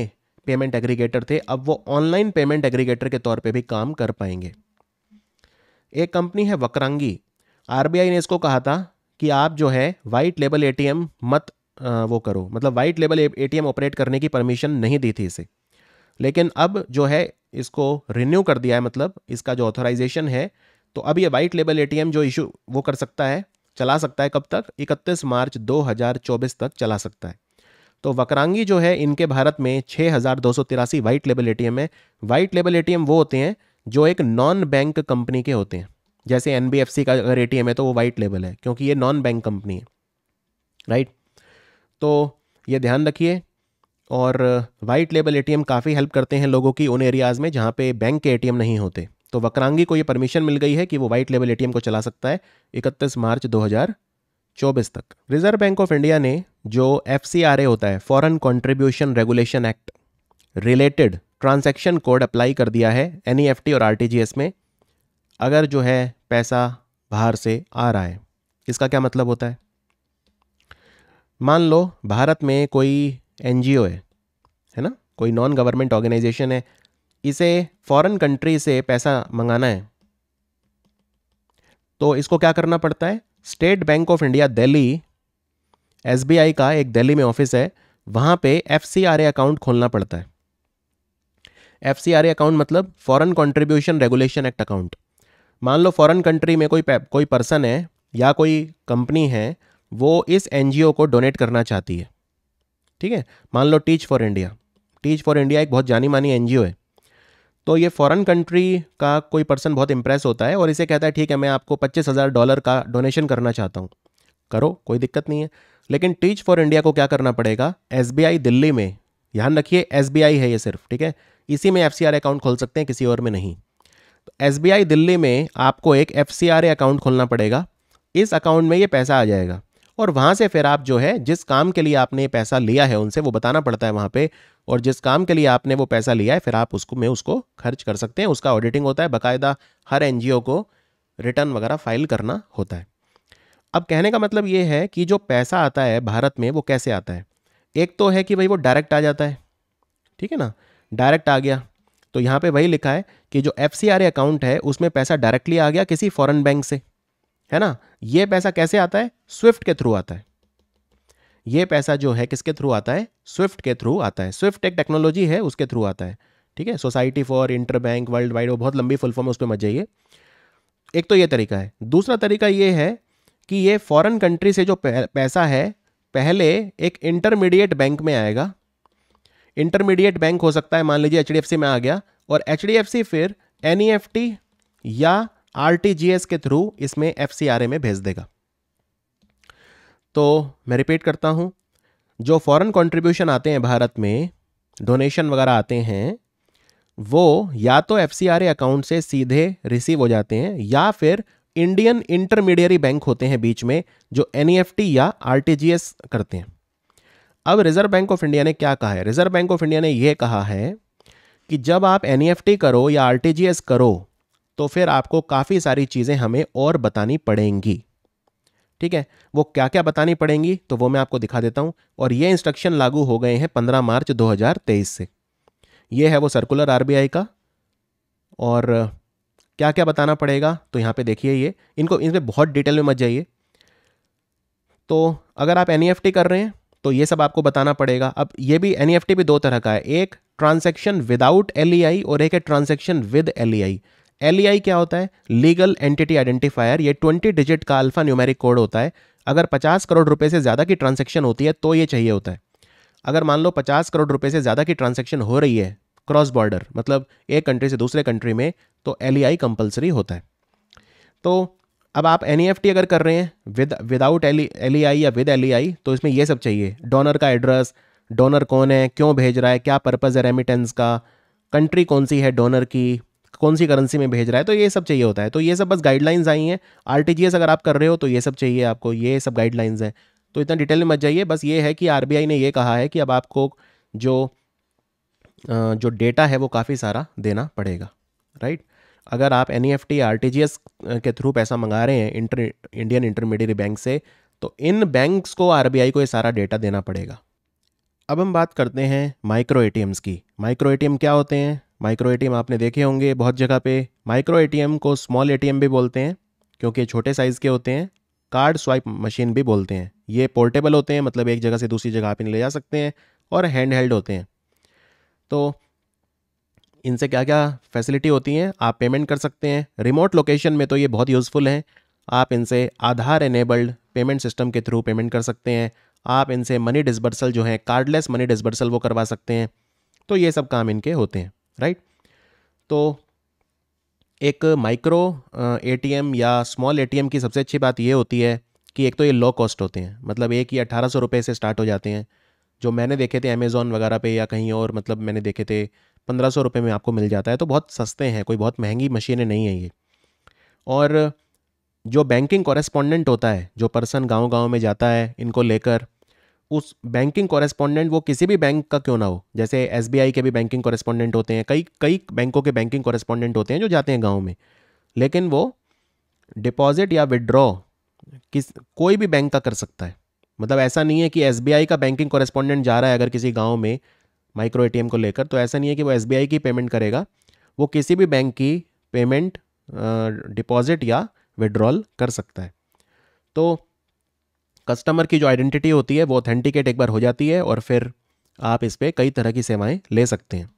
पेमेंट एग्रीगेटर थे अब वो ऑनलाइन पेमेंट एग्रीगेटर के तौर पे भी काम कर पाएंगे एक कंपनी है वक्रांगी आरबीआई ने इसको कहा था कि आप जो है वाइट लेबल एटीएम मत वो करो मतलब वाइट लेबल एटीएम ऑपरेट करने की परमिशन नहीं दी थी इसे लेकिन अब जो है इसको रिन्यू कर दिया है मतलब इसका जो ऑथोराइजेशन है तो अब ये वाइट लेबल एटीएम जो इशू वो कर सकता है चला सकता है कब तक 31 मार्च 2024 तक चला सकता है तो वक्रांगी जो है इनके भारत में छः वाइट लेबल एटीएम है वाइट लेबल एटीएम वो होते हैं जो एक नॉन बैंक कंपनी के होते हैं जैसे एन का अगर ए है तो वो वाइट लेबल है क्योंकि ये नॉन बैंक कंपनी है राइट तो ये ध्यान रखिए और वाइट लेबल एटीएम काफ़ी हेल्प करते हैं लोगों की उन एरियाज़ में जहाँ पे बैंक के एटीएम नहीं होते तो वक्रांगी को यह परमिशन मिल गई है कि वो व्हाइट लेवल एटीएम को चला सकता है 31 मार्च 2024 तक रिजर्व बैंक ऑफ इंडिया ने जो एफ होता है foreign contribution regulation act related transaction code apply कर दिया है एन e और आर में अगर जो है पैसा बाहर से आ रहा है इसका क्या मतलब होता है मान लो भारत में कोई एन है है ना कोई नॉन गवर्नमेंट ऑर्गेनाइजेशन है इसे फॉरेन कंट्री से पैसा मंगाना है तो इसको क्या करना पड़ता है State bank of India Delhi SBI का एक दिल्ली में ऑफिस है वहाँ पे एफ अकाउंट खोलना पड़ता है एफ अकाउंट मतलब foreign contribution regulation act account मान लो फॉरेन कंट्री में कोई कोई पर्सन है या कोई कंपनी है वो इस एन को डोनेट करना चाहती है ठीक है मान लो teach for India teach for India एक बहुत जानी मानी एन है तो ये फॉरेन कंट्री का कोई पर्सन बहुत इंप्रेस होता है और इसे कहता है ठीक है मैं आपको पच्चीस हज़ार डॉलर का डोनेशन करना चाहता हूँ करो कोई दिक्कत नहीं है लेकिन टीच फॉर इंडिया को क्या करना पड़ेगा एस दिल्ली में ध्यान रखिए एस है ये सिर्फ ठीक है इसी में एफ अकाउंट खोल सकते हैं किसी और में नहीं तो एस दिल्ली में आपको एक एफ अकाउंट खोलना पड़ेगा इस अकाउंट में ये पैसा आ जाएगा और वहाँ से फिर आप जो है जिस काम के लिए आपने पैसा लिया है उनसे वो बताना पड़ता है वहाँ पे और जिस काम के लिए आपने वो पैसा लिया है फिर आप उसको में उसको खर्च कर सकते हैं उसका ऑडिटिंग होता है बाकायदा हर एन को रिटर्न वगैरह फाइल करना होता है अब कहने का मतलब ये है कि जो पैसा आता है भारत में वो कैसे आता है एक तो है कि भाई वो डायरेक्ट आ जाता है ठीक है ना डायरेक्ट आ गया तो यहाँ पे वही लिखा है कि जो एफ अकाउंट है उसमें पैसा डायरेक्टली आ गया किसी फॉरेन बैंक से है ना ये पैसा कैसे आता है स्विफ्ट के थ्रू आता है ये पैसा जो है किसके थ्रू आता है स्विफ्ट के थ्रू आता है स्विफ्ट एक टेक्नोलॉजी है उसके थ्रू आता है ठीक है society for inter bank world wide वो बहुत लंबी फुल फॉर्म है उस पर मत जाइए एक तो ये तरीका है दूसरा तरीका ये है कि ये फॉरेन कंट्री से जो पैसा है पहले एक इंटरमीडिएट बैंक में आएगा इंटरमीडिएट बैंक हो सकता है मान लीजिए एच में आ गया और एच फिर एन e या आरटीजीएस के थ्रू इसमें एफसीआरए में भेज देगा तो मैं रिपीट करता हूँ जो फॉरेन कंट्रीब्यूशन आते हैं भारत में डोनेशन वगैरह आते हैं वो या तो एफ अकाउंट से सीधे रिसीव हो जाते हैं या फिर इंडियन इंटरमीडियरी बैंक होते हैं बीच में जो एन या आर करते हैं अब रिजर्व बैंक ऑफ इंडिया ने क्या कहा है रिजर्व बैंक ऑफ इंडिया ने यह कहा है कि जब आप एन करो या आर करो तो फिर आपको काफ़ी सारी चीज़ें हमें और बतानी पड़ेंगी ठीक है वो क्या क्या बतानी पड़ेंगी तो वो मैं आपको दिखा देता हूँ और ये इंस्ट्रक्शन लागू हो गए हैं 15 मार्च 2023 से ये है वो सर्कुलर आरबीआई का और क्या क्या बताना पड़ेगा तो यहाँ पे देखिए ये इनको इनमें बहुत डिटेल में मत जाइए तो अगर आप एन e कर रहे हैं तो ये सब आपको बताना पड़ेगा अब ये भी एन e भी दो तरह का है एक ट्रांजेक्शन विदाउट एल और एक है transaction with L L e क्या होता है लीगल एंटिटी आइडेंटिफायर ये ट्वेंटी डिजिट का अल्फा न्यूमेरिक कोड होता है अगर पचास करोड़ रुपए से ज़्यादा की ट्रांजेक्शन होती है तो ये चाहिए होता है अगर मान लो पचास करोड़ रुपए से ज़्यादा की ट्रांजेक्शन हो रही है क्रॉस बॉर्डर मतलब एक कंट्री से दूसरे कंट्री में तो एल ई कंपलसरी होता है तो अब आप एन e अगर कर रहे हैं विद विदाउट एल एल या विद एल e तो इसमें यह सब चाहिए डोनर का एड्रेस डोनर कौन है क्यों भेज रहा है क्या पर्पज़ है रेमिटेंस का कंट्री कौन सी है डोनर की कौन सी करेंसी में भेज रहा है तो ये सब चाहिए होता है तो ये सब बस गाइडलाइंस आई हैं आर अगर आप कर रहे हो तो ये सब चाहिए आपको ये सब गाइडलाइंस हैं तो इतना डिटेल में मत जाइए बस ये है कि आर ने ये कहा है कि अब आपको जो जो डेटा है वो काफ़ी सारा देना पड़ेगा राइट अगर आप N E F T R T G S के थ्रू पैसा मंगा रहे हैं इंटर इंडियन इंटरमीडिएट बैंक से तो इन बैंक्स को आर बी आई को ये सारा डेटा देना पड़ेगा अब हम बात करते हैं माइक्रो ए टी एम्स की माइक्रो ए टी एम क्या होते हैं माइक्रो एटीएम आपने देखे होंगे बहुत जगह पे माइक्रो एटीएम को स्मॉल एटीएम भी बोलते हैं क्योंकि छोटे साइज़ के होते हैं कार्ड स्वाइप मशीन भी बोलते हैं ये पोर्टेबल होते हैं मतलब एक जगह से दूसरी जगह आप इन्हें ले जा सकते हैं और हैंड हेल्ड होते हैं तो इनसे क्या क्या फैसिलिटी होती हैं आप पेमेंट कर सकते हैं रिमोट लोकेशन में तो ये बहुत यूज़फुल हैं आप इनसे आधार एनेबल्ड पेमेंट सिस्टम के थ्रू पेमेंट कर सकते हैं आप इनसे मनी डिसबर्सल जो है कार्डलेस मनी डिस्बर्सल वो करवा सकते हैं तो ये सब काम इनके होते हैं राइट तो एक माइक्रो एटीएम या स्मॉल एटीएम की सबसे अच्छी बात ये होती है कि एक तो ये लो कॉस्ट होते हैं मतलब एक ही अठारह सौ रुपये से स्टार्ट हो जाते हैं जो मैंने देखे थे अमेज़ोन वगैरह पे या कहीं और मतलब मैंने देखे थे पंद्रह सौ रुपये में आपको मिल जाता है तो बहुत सस्ते हैं कोई बहुत महंगी मशीनें नहीं हैं ये और जो बैंकिंग कॉरेस्पॉन्डेंट होता है जो पर्सन गांव गांव में जाता है इनको लेकर उस बैंकिंग कॉरेस्पॉन्डेंट वो किसी भी बैंक का क्यों ना हो जैसे एस के भी बैंकिंग कॉरेस्पॉन्डेंट होते हैं कई कई बैंकों के बैंकिंग कॉरेस्पॉन्डेंट होते हैं जो जाते हैं गाँव में लेकिन वो डिपॉजिट या विड्रॉ किस कोई भी बैंक का कर सकता है मतलब ऐसा नहीं है कि एस का बैंकिंग कॉरेस्पॉन्डेंट जा रहा है अगर किसी गाँव में माइक्रो ए को लेकर तो ऐसा नहीं है कि वो एस की पेमेंट करेगा वो किसी भी बैंक की पेमेंट डिपॉजिट या विड्रॉल कर सकता है तो कस्टमर की जो आइडेंटिटी होती है वो ऑथेंटिकेट एक बार हो जाती है और फिर आप इस पर कई तरह की सेवाएं ले सकते हैं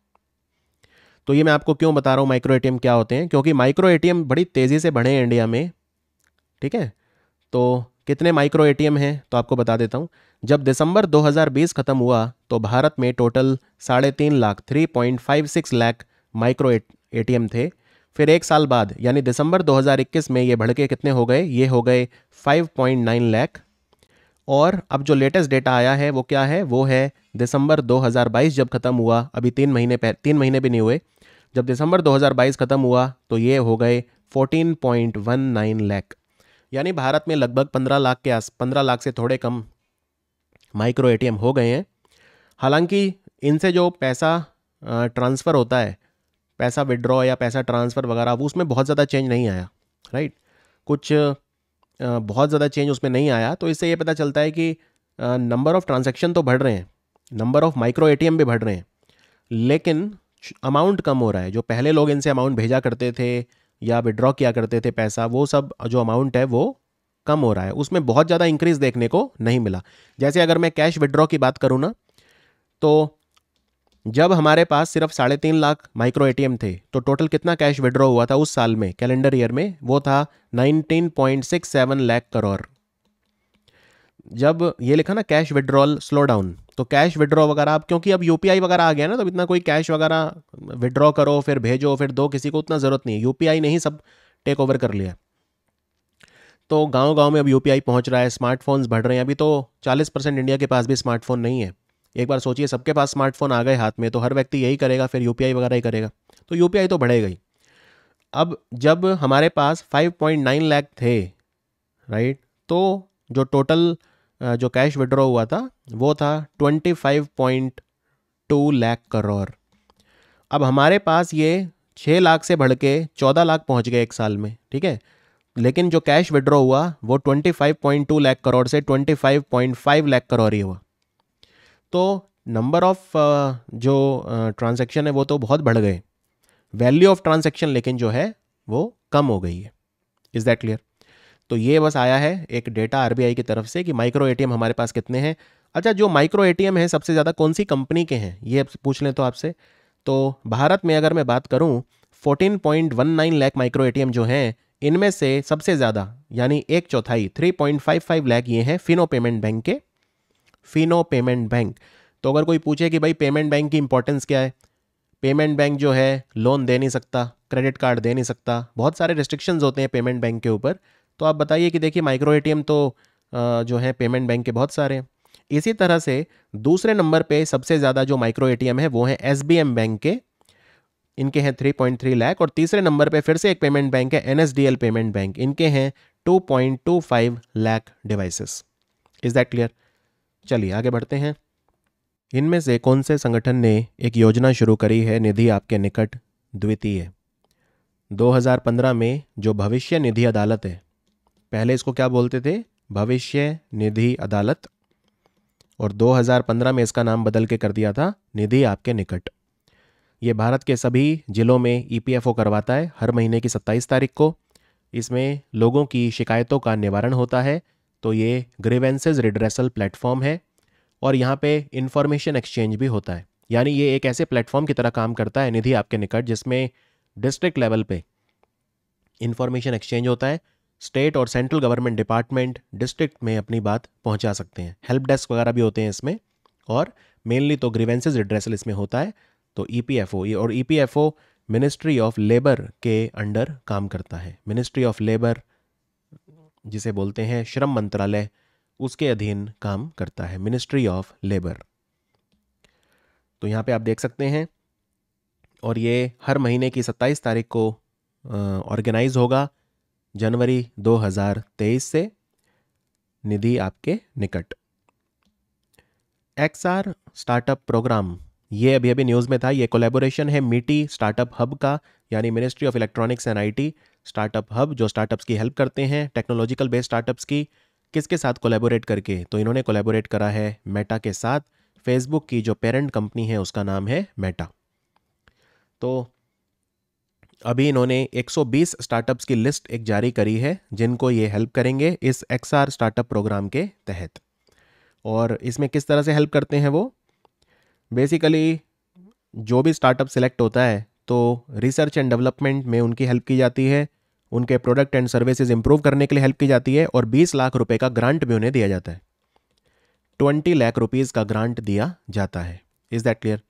तो ये मैं आपको क्यों बता रहा हूँ माइक्रो एटीएम क्या होते हैं क्योंकि माइक्रो एटीएम बड़ी तेज़ी से बढ़े हैं इंडिया में ठीक है तो कितने माइक्रो एटीएम हैं तो आपको बता देता हूँ जब दिसंबर 2020 ख़त्म हुआ तो भारत में टोटल साढ़े तीन lakh three point five six lakh micro A थे फिर एक साल बाद यानी दिसंबर 2021 में ये बढ़ के कितने हो गए ये हो गए नाइन लाख और अब जो लेटेस्ट डेटा आया है वो क्या है वो है दिसंबर 2022 जब ख़त्म हुआ अभी तीन महीने पह तीन महीने भी नहीं हुए जब दिसंबर 2022 ख़त्म हुआ तो ये हो गए 14.19 लाख यानी भारत में लगभग 15 लाख के आस 15 लाख से थोड़े कम माइक्रो एटीएम हो गए हैं हालांकि इनसे जो पैसा ट्रांसफ़र होता है पैसा विड्रॉ या पैसा ट्रांसफ़र वगैरह वो उसमें बहुत ज़्यादा चेंज नहीं आया राइट कुछ बहुत ज़्यादा चेंज उसमें नहीं आया तो इससे ये पता चलता है कि नंबर ऑफ़ ट्रांजेक्शन तो बढ़ रहे हैं नंबर ऑफ़ माइक्रो ए भी बढ़ रहे हैं लेकिन अमाउंट कम हो रहा है जो पहले लोग इनसे अमाउंट भेजा करते थे या विड्रॉ किया करते थे पैसा वो सब जो अमाउंट है वो कम हो रहा है उसमें बहुत ज़्यादा इंक्रीज़ देखने को नहीं मिला जैसे अगर मैं कैश विड्रॉ की बात करूँ ना तो जब हमारे पास सिर्फ साढ़े तीन लाख माइक्रो एटीएम थे तो टोटल कितना कैश विड्रॉ हुआ था उस साल में कैलेंडर ईयर में वो था 19.67 लाख करोड़ जब ये लिखा ना कैश विड्रॉल स्लो डाउन तो कैश विड्रॉ वगैरह आप क्योंकि अब यूपीआई वगैरह आ गया ना तो इतना कोई कैश वगैरह विड्रॉ करो फिर भेजो फिर दो किसी को उतना ज़रूरत नहीं है यूपीआई ने ही सब टेक ओवर कर लिया तो गांव गांव में अब यूपीआई पहुंच रहा है स्मार्टफोन्स बढ़ रहे हैं अभी तो 40 परसेंट इंडिया के पास भी स्मार्टफोन नहीं है एक बार सोचिए सबके पास स्मार्टफोन आ गए हाथ में तो हर व्यक्ति यही करेगा फिर यू वगैरह ही करेगा तो यू तो बढ़ेगा ही अब जब हमारे पास 5.9 लाख थे राइट तो जो टोटल जो कैश विड्रॉ हुआ था वो था 25.2 लाख करोड़ अब हमारे पास ये छः लाख से बढ़ के चौदह लाख पहुंच गए एक साल में ठीक है लेकिन जो कैश विड्रॉ हुआ वो 25.2 लैख करोड़ से 25.5 लाख करोड़ ही हुआ तो नंबर ऑफ uh, जो ट्रांजेक्शन uh, है वो तो बहुत बढ़ गए वैल्यू ऑफ ट्रांजेक्शन लेकिन जो है वो कम हो गई है इज़ दैट क्लियर तो ये बस आया है एक डेटा आरबीआई की तरफ से कि माइक्रो एटीएम हमारे पास कितने हैं अच्छा जो माइक्रो एटीएम है सबसे ज़्यादा कौन सी कंपनी के हैं ये पूछ लें तो आपसे तो भारत में अगर मैं बात करूँ 14.19 लाख माइक्रो एटीएम जो हैं इनमें से सबसे ज़्यादा यानी एक चौथाई 3.55 लाख ये हैं फिनो पेमेंट बैंक के फिनो पेमेंट बैंक तो अगर कोई पूछे कि भाई पेमेंट बैंक की इंपॉर्टेंस क्या है पेमेंट बैंक जो है लोन दे नहीं सकता क्रेडिट कार्ड दे नहीं सकता बहुत सारे रिस्ट्रिक्शंस होते हैं पेमेंट बैंक के ऊपर तो आप बताइए कि देखिए माइक्रो ए तो जो है पेमेंट बैंक के बहुत सारे हैं इसी तरह से दूसरे नंबर पे सबसे ज़्यादा जो माइक्रो ए है वो है एस बैंक के इनके हैं 3.3 लाख और तीसरे नंबर पे फिर से एक पेमेंट बैंक है एन पेमेंट बैंक इनके हैं 2.25 lakh devices is that clear चलिए आगे बढ़ते हैं इनमें से कौन से संगठन ने एक योजना शुरू करी है निधि आपके निकट द्वितीय 2015 में जो भविष्य निधि अदालत है पहले इसको क्या बोलते थे भविष्य निधि अदालत और 2015 में इसका नाम बदल के कर दिया था निधि आपके निकट ये भारत के सभी जिलों में ई e करवाता है हर महीने की 27 तारीख को इसमें लोगों की शिकायतों का निवारण होता है तो ये ग्रेवेंसेज रिड्रेसल प्लेटफॉर्म है और यहाँ पे इंफॉर्मेशन एक्सचेंज भी होता है यानी ये एक ऐसे प्लेटफॉर्म की तरह काम करता है निधि आपके निकट जिसमें डिस्ट्रिक्ट लेवल पे इंफॉर्मेशन एक्सचेंज होता है स्टेट और सेंट्रल गवर्नमेंट डिपार्टमेंट डिस्ट्रिक्ट में अपनी बात पहुंचा सकते हैं हेल्प डेस्क वगैरह भी होते हैं इसमें और मेनली तो ग्रीवेंसेज रिड्रेसल इसमें होता है तो ई पी एफ ओ और E P F O ministry of labour के अंडर काम करता है मिनिस्ट्री ऑफ लेबर जिसे बोलते हैं श्रम मंत्रालय उसके अधीन काम करता है मिनिस्ट्री ऑफ लेबर तो यहाँ पे आप देख सकते हैं और ये हर महीने की 27 तारीख को ऑर्गेनाइज होगा जनवरी 2023 से निधि आपके निकट एक्सआर स्टार्टअप प्रोग्राम ये अभी अभी न्यूज़ में था ये कोलेबोरेशन है मीटी स्टार्टअप हब का यानी ministry of electronics and IT startup hub जो स्टार्टअप्स की हेल्प करते हैं टेक्नोलॉजिकल बेस्ड स्टार्टअप्स की किसके साथ कोलेबोरेट करके तो इन्होंने कोलेबोरेट करा है मेटा के साथ फेसबुक की जो पेरेंट कंपनी है उसका नाम है मेटा तो अभी इन्होंने 120 स्टार्टअप्स की लिस्ट एक जारी करी है जिनको ये हेल्प करेंगे इस एक्सआर स्टार्टअप प्रोग्राम के तहत और इसमें किस तरह से हेल्प करते हैं वो बेसिकली जो भी स्टार्टअप सिलेक्ट होता है तो रिसर्च एंड डेवलपमेंट में उनकी हेल्प की जाती है उनके प्रोडक्ट एंड सर्विसेज इंप्रूव करने के लिए हेल्प की जाती है और 20 लाख रुपए का ग्रांट भी उन्हें दिया जाता है 20 लाख रुपीज़ का ग्रांट दिया जाता है इज़ दैट क्लियर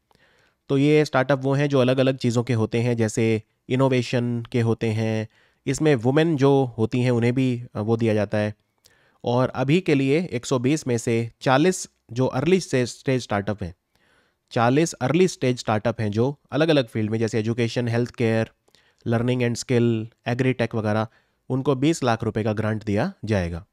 तो ये स्टार्टअप वो हैं जो अलग अलग चीज़ों के होते हैं जैसे इनोवेशन के होते हैं इसमें वुमेन जो होती हैं उन्हें भी वो दिया जाता है और अभी के लिए 120 में से 40 जो अर्ली स्टेज स्टार्टअप हैं 40 अर्ली स्टेज स्टार्टअप हैं जो अलग अलग फील्ड में जैसे education health care learning and skill agri tech वगैरह उनको 20 लाख रुपए का ग्रांट दिया जाएगा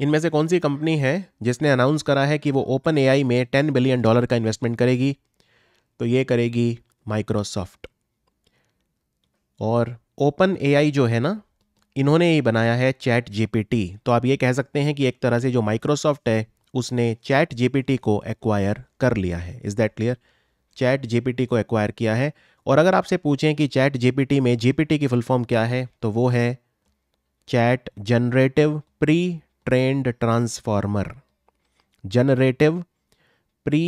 इनमें से कौन सी कंपनी है जिसने अनाउंस करा है कि वो ओपन ए में 10 बिलियन डॉलर का इन्वेस्टमेंट करेगी तो ये करेगी माइक्रोसॉफ्ट और ओपन ए जो है ना इन्होंने ही बनाया है चैट जीपीटी तो आप ये कह सकते हैं कि एक तरह से जो माइक्रोसॉफ्ट है उसने चैट जीपीटी को एक्वायर कर लिया है is that clear chat GPT को एक्वायर किया है और अगर आपसे पूछें कि चैट जीपीटी में जीपीटी की फुल फॉर्म क्या है तो वो है chat generative pre trained transformer generative pre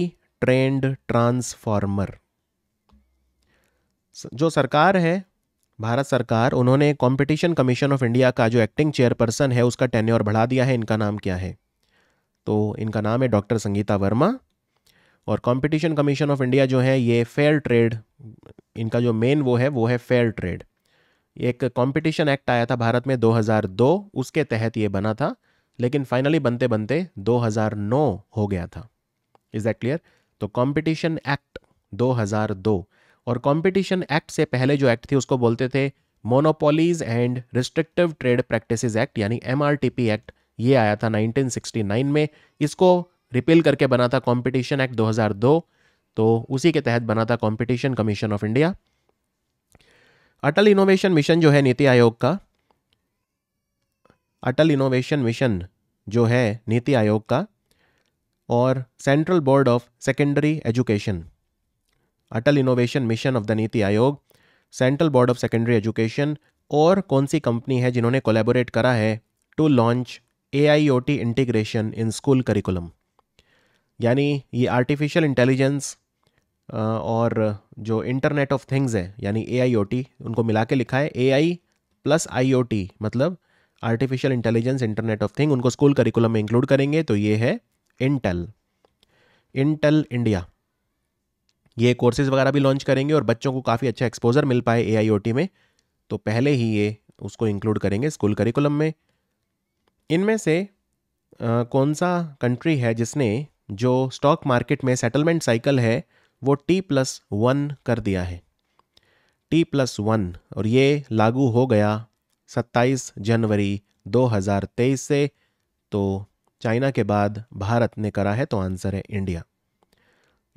trained transformer जो सरकार है भारत सरकार उन्होंने कंपटीशन कमीशन ऑफ इंडिया का जो एक्टिंग चेयरपर्सन है उसका टेन्योर बढ़ा दिया है इनका नाम क्या है तो इनका नाम है डॉक्टर संगीता वर्मा और कंपटीशन कमीशन ऑफ इंडिया जो है ये फेयर ट्रेड इनका जो मेन वो है वो है फेयर ट्रेड एक कंपटीशन एक्ट आया था भारत में 2002 उसके तहत ये बना था लेकिन फाइनली बनते बनते 2009 हो गया था इज दैट क्लियर तो कंपटीशन एक्ट 2002 और कंपटीशन एक्ट से पहले जो एक्ट थी उसको बोलते थे monopolies and restrictive trade practices act यानी एम एक्ट ये आया था 1969 में इसको रिपील करके बना था कॉम्पिटिशन एक्ट 2002 तो उसी के तहत बना था competition commission of India Atal innovation mission जो है नीति आयोग का अटल इनोवेशन मिशन जो है नीति आयोग का और central board of secondary education Atal innovation mission of the NITI Aayog central board of secondary education और कौन सी कंपनी है जिन्होंने कोलेबोरेट करा है to launch A I O T integration in school curriculum यानी ये आर्टिफिशियल इंटेलिजेंस और जो इंटरनेट ऑफ थिंग्स है यानी ए आई ओ टी उनको मिला के लिखा है A I plus I O T मतलब artificial intelligence internet of thing उनको स्कूल करिकुलम में इंक्लूड करेंगे तो ये है इंटेल इंटेल इंडिया ये कोर्सेज वगैरह भी लॉन्च करेंगे और बच्चों को काफ़ी अच्छा एक्सपोजर मिल पाए ए आई ओ टी में तो पहले ही ये उसको इंक्लूड करेंगे स्कूल करिकुलम में इनमें से आ, कौन सा कंट्री है जिसने जो स्टॉक मार्केट में सेटलमेंट साइकिल है वो टी प्लस वन कर दिया है टी प्लस वन और ये लागू हो गया 27 जनवरी 2023 से तो चाइना के बाद भारत ने करा है तो आंसर है इंडिया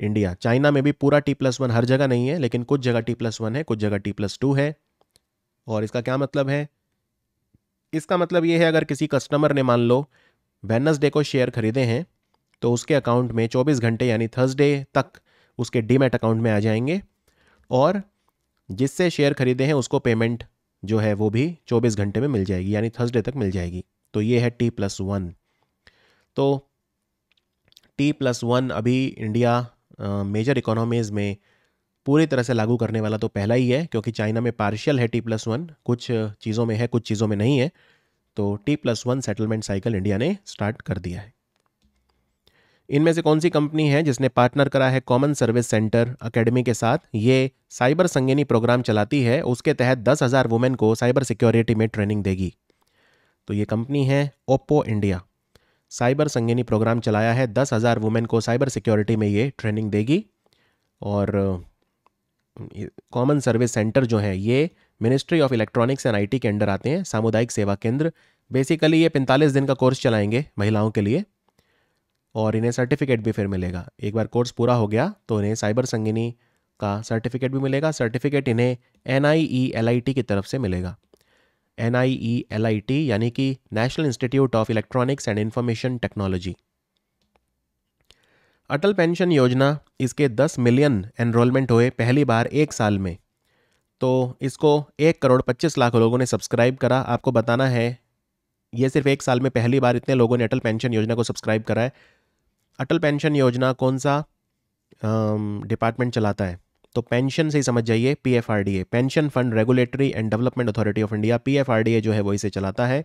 इंडिया चाइना में भी पूरा टी प्लस वन हर जगह नहीं है लेकिन कुछ जगह टी प्लस वन है कुछ जगह टी प्लस टू है और इसका क्या मतलब है इसका मतलब ये है अगर किसी कस्टमर ने मान लो वेनसडे को शेयर खरीदे हैं तो उसके अकाउंट में 24 घंटे यानी थर्सडे तक उसके डीमेट अकाउंट में आ जाएंगे और जिससे शेयर खरीदे हैं उसको पेमेंट जो है वो भी 24 घंटे में मिल जाएगी यानी थर्सडे तक मिल जाएगी तो ये है टी प्लस वन तो टी प्लस वन अभी इंडिया मेजर इकोनॉमीज़ में पूरी तरह से लागू करने वाला तो पहला ही है क्योंकि चाइना में पार्शियल है टी प्लस वन कुछ चीज़ों में है कुछ चीज़ों में नहीं है तो T plus one settlement cycle India ने स्टार्ट कर दिया है इनमें से कौन सी कंपनी है जिसने पार्टनर करा है कॉमन सर्विस सेंटर अकेडमी के साथ ये साइबर संगीनी प्रोग्राम चलाती है उसके तहत दस हज़ार वुमेन को साइबर सिक्योरिटी में ट्रेनिंग देगी तो ये कंपनी है Oppo India cyber Sangini program चलाया है दस हज़ार वुमेन को साइबर सिक्योरिटी में ये ट्रेनिंग देगी और कॉमन सर्विस सेंटर जो है ये ministry of electronics and IT के अंडर आते हैं सामुदायिक सेवा केंद्र बेसिकली ये पैंतालीस दिन का कोर्स चलाएंगे महिलाओं के लिए और इन्हें सर्टिफिकेट भी फिर मिलेगा एक बार कोर्स पूरा हो गया तो इन्हें साइबर संगिनी का सर्टिफिकेट भी मिलेगा सर्टिफिकेट इन्हें N I E L I T की तरफ से मिलेगा N I E L I T यानी कि national institute of electronics and information technology Atal pension Yojana इसके 10 मिलियन एनरोलमेंट हुए पहली बार एक साल में तो इसको एक करोड़ पच्चीस लाख लोगों ने सब्सक्राइब करा आपको बताना है ये सिर्फ एक साल में पहली बार इतने लोगों ने अटल पेंशन योजना को सब्सक्राइब करा है अटल पेंशन योजना कौन सा डिपार्टमेंट चलाता है तो पेंशन से ही समझ जाइए P F R D A pension fund regulatory and development authority of India P F R D A जो है वो इसे चलाता है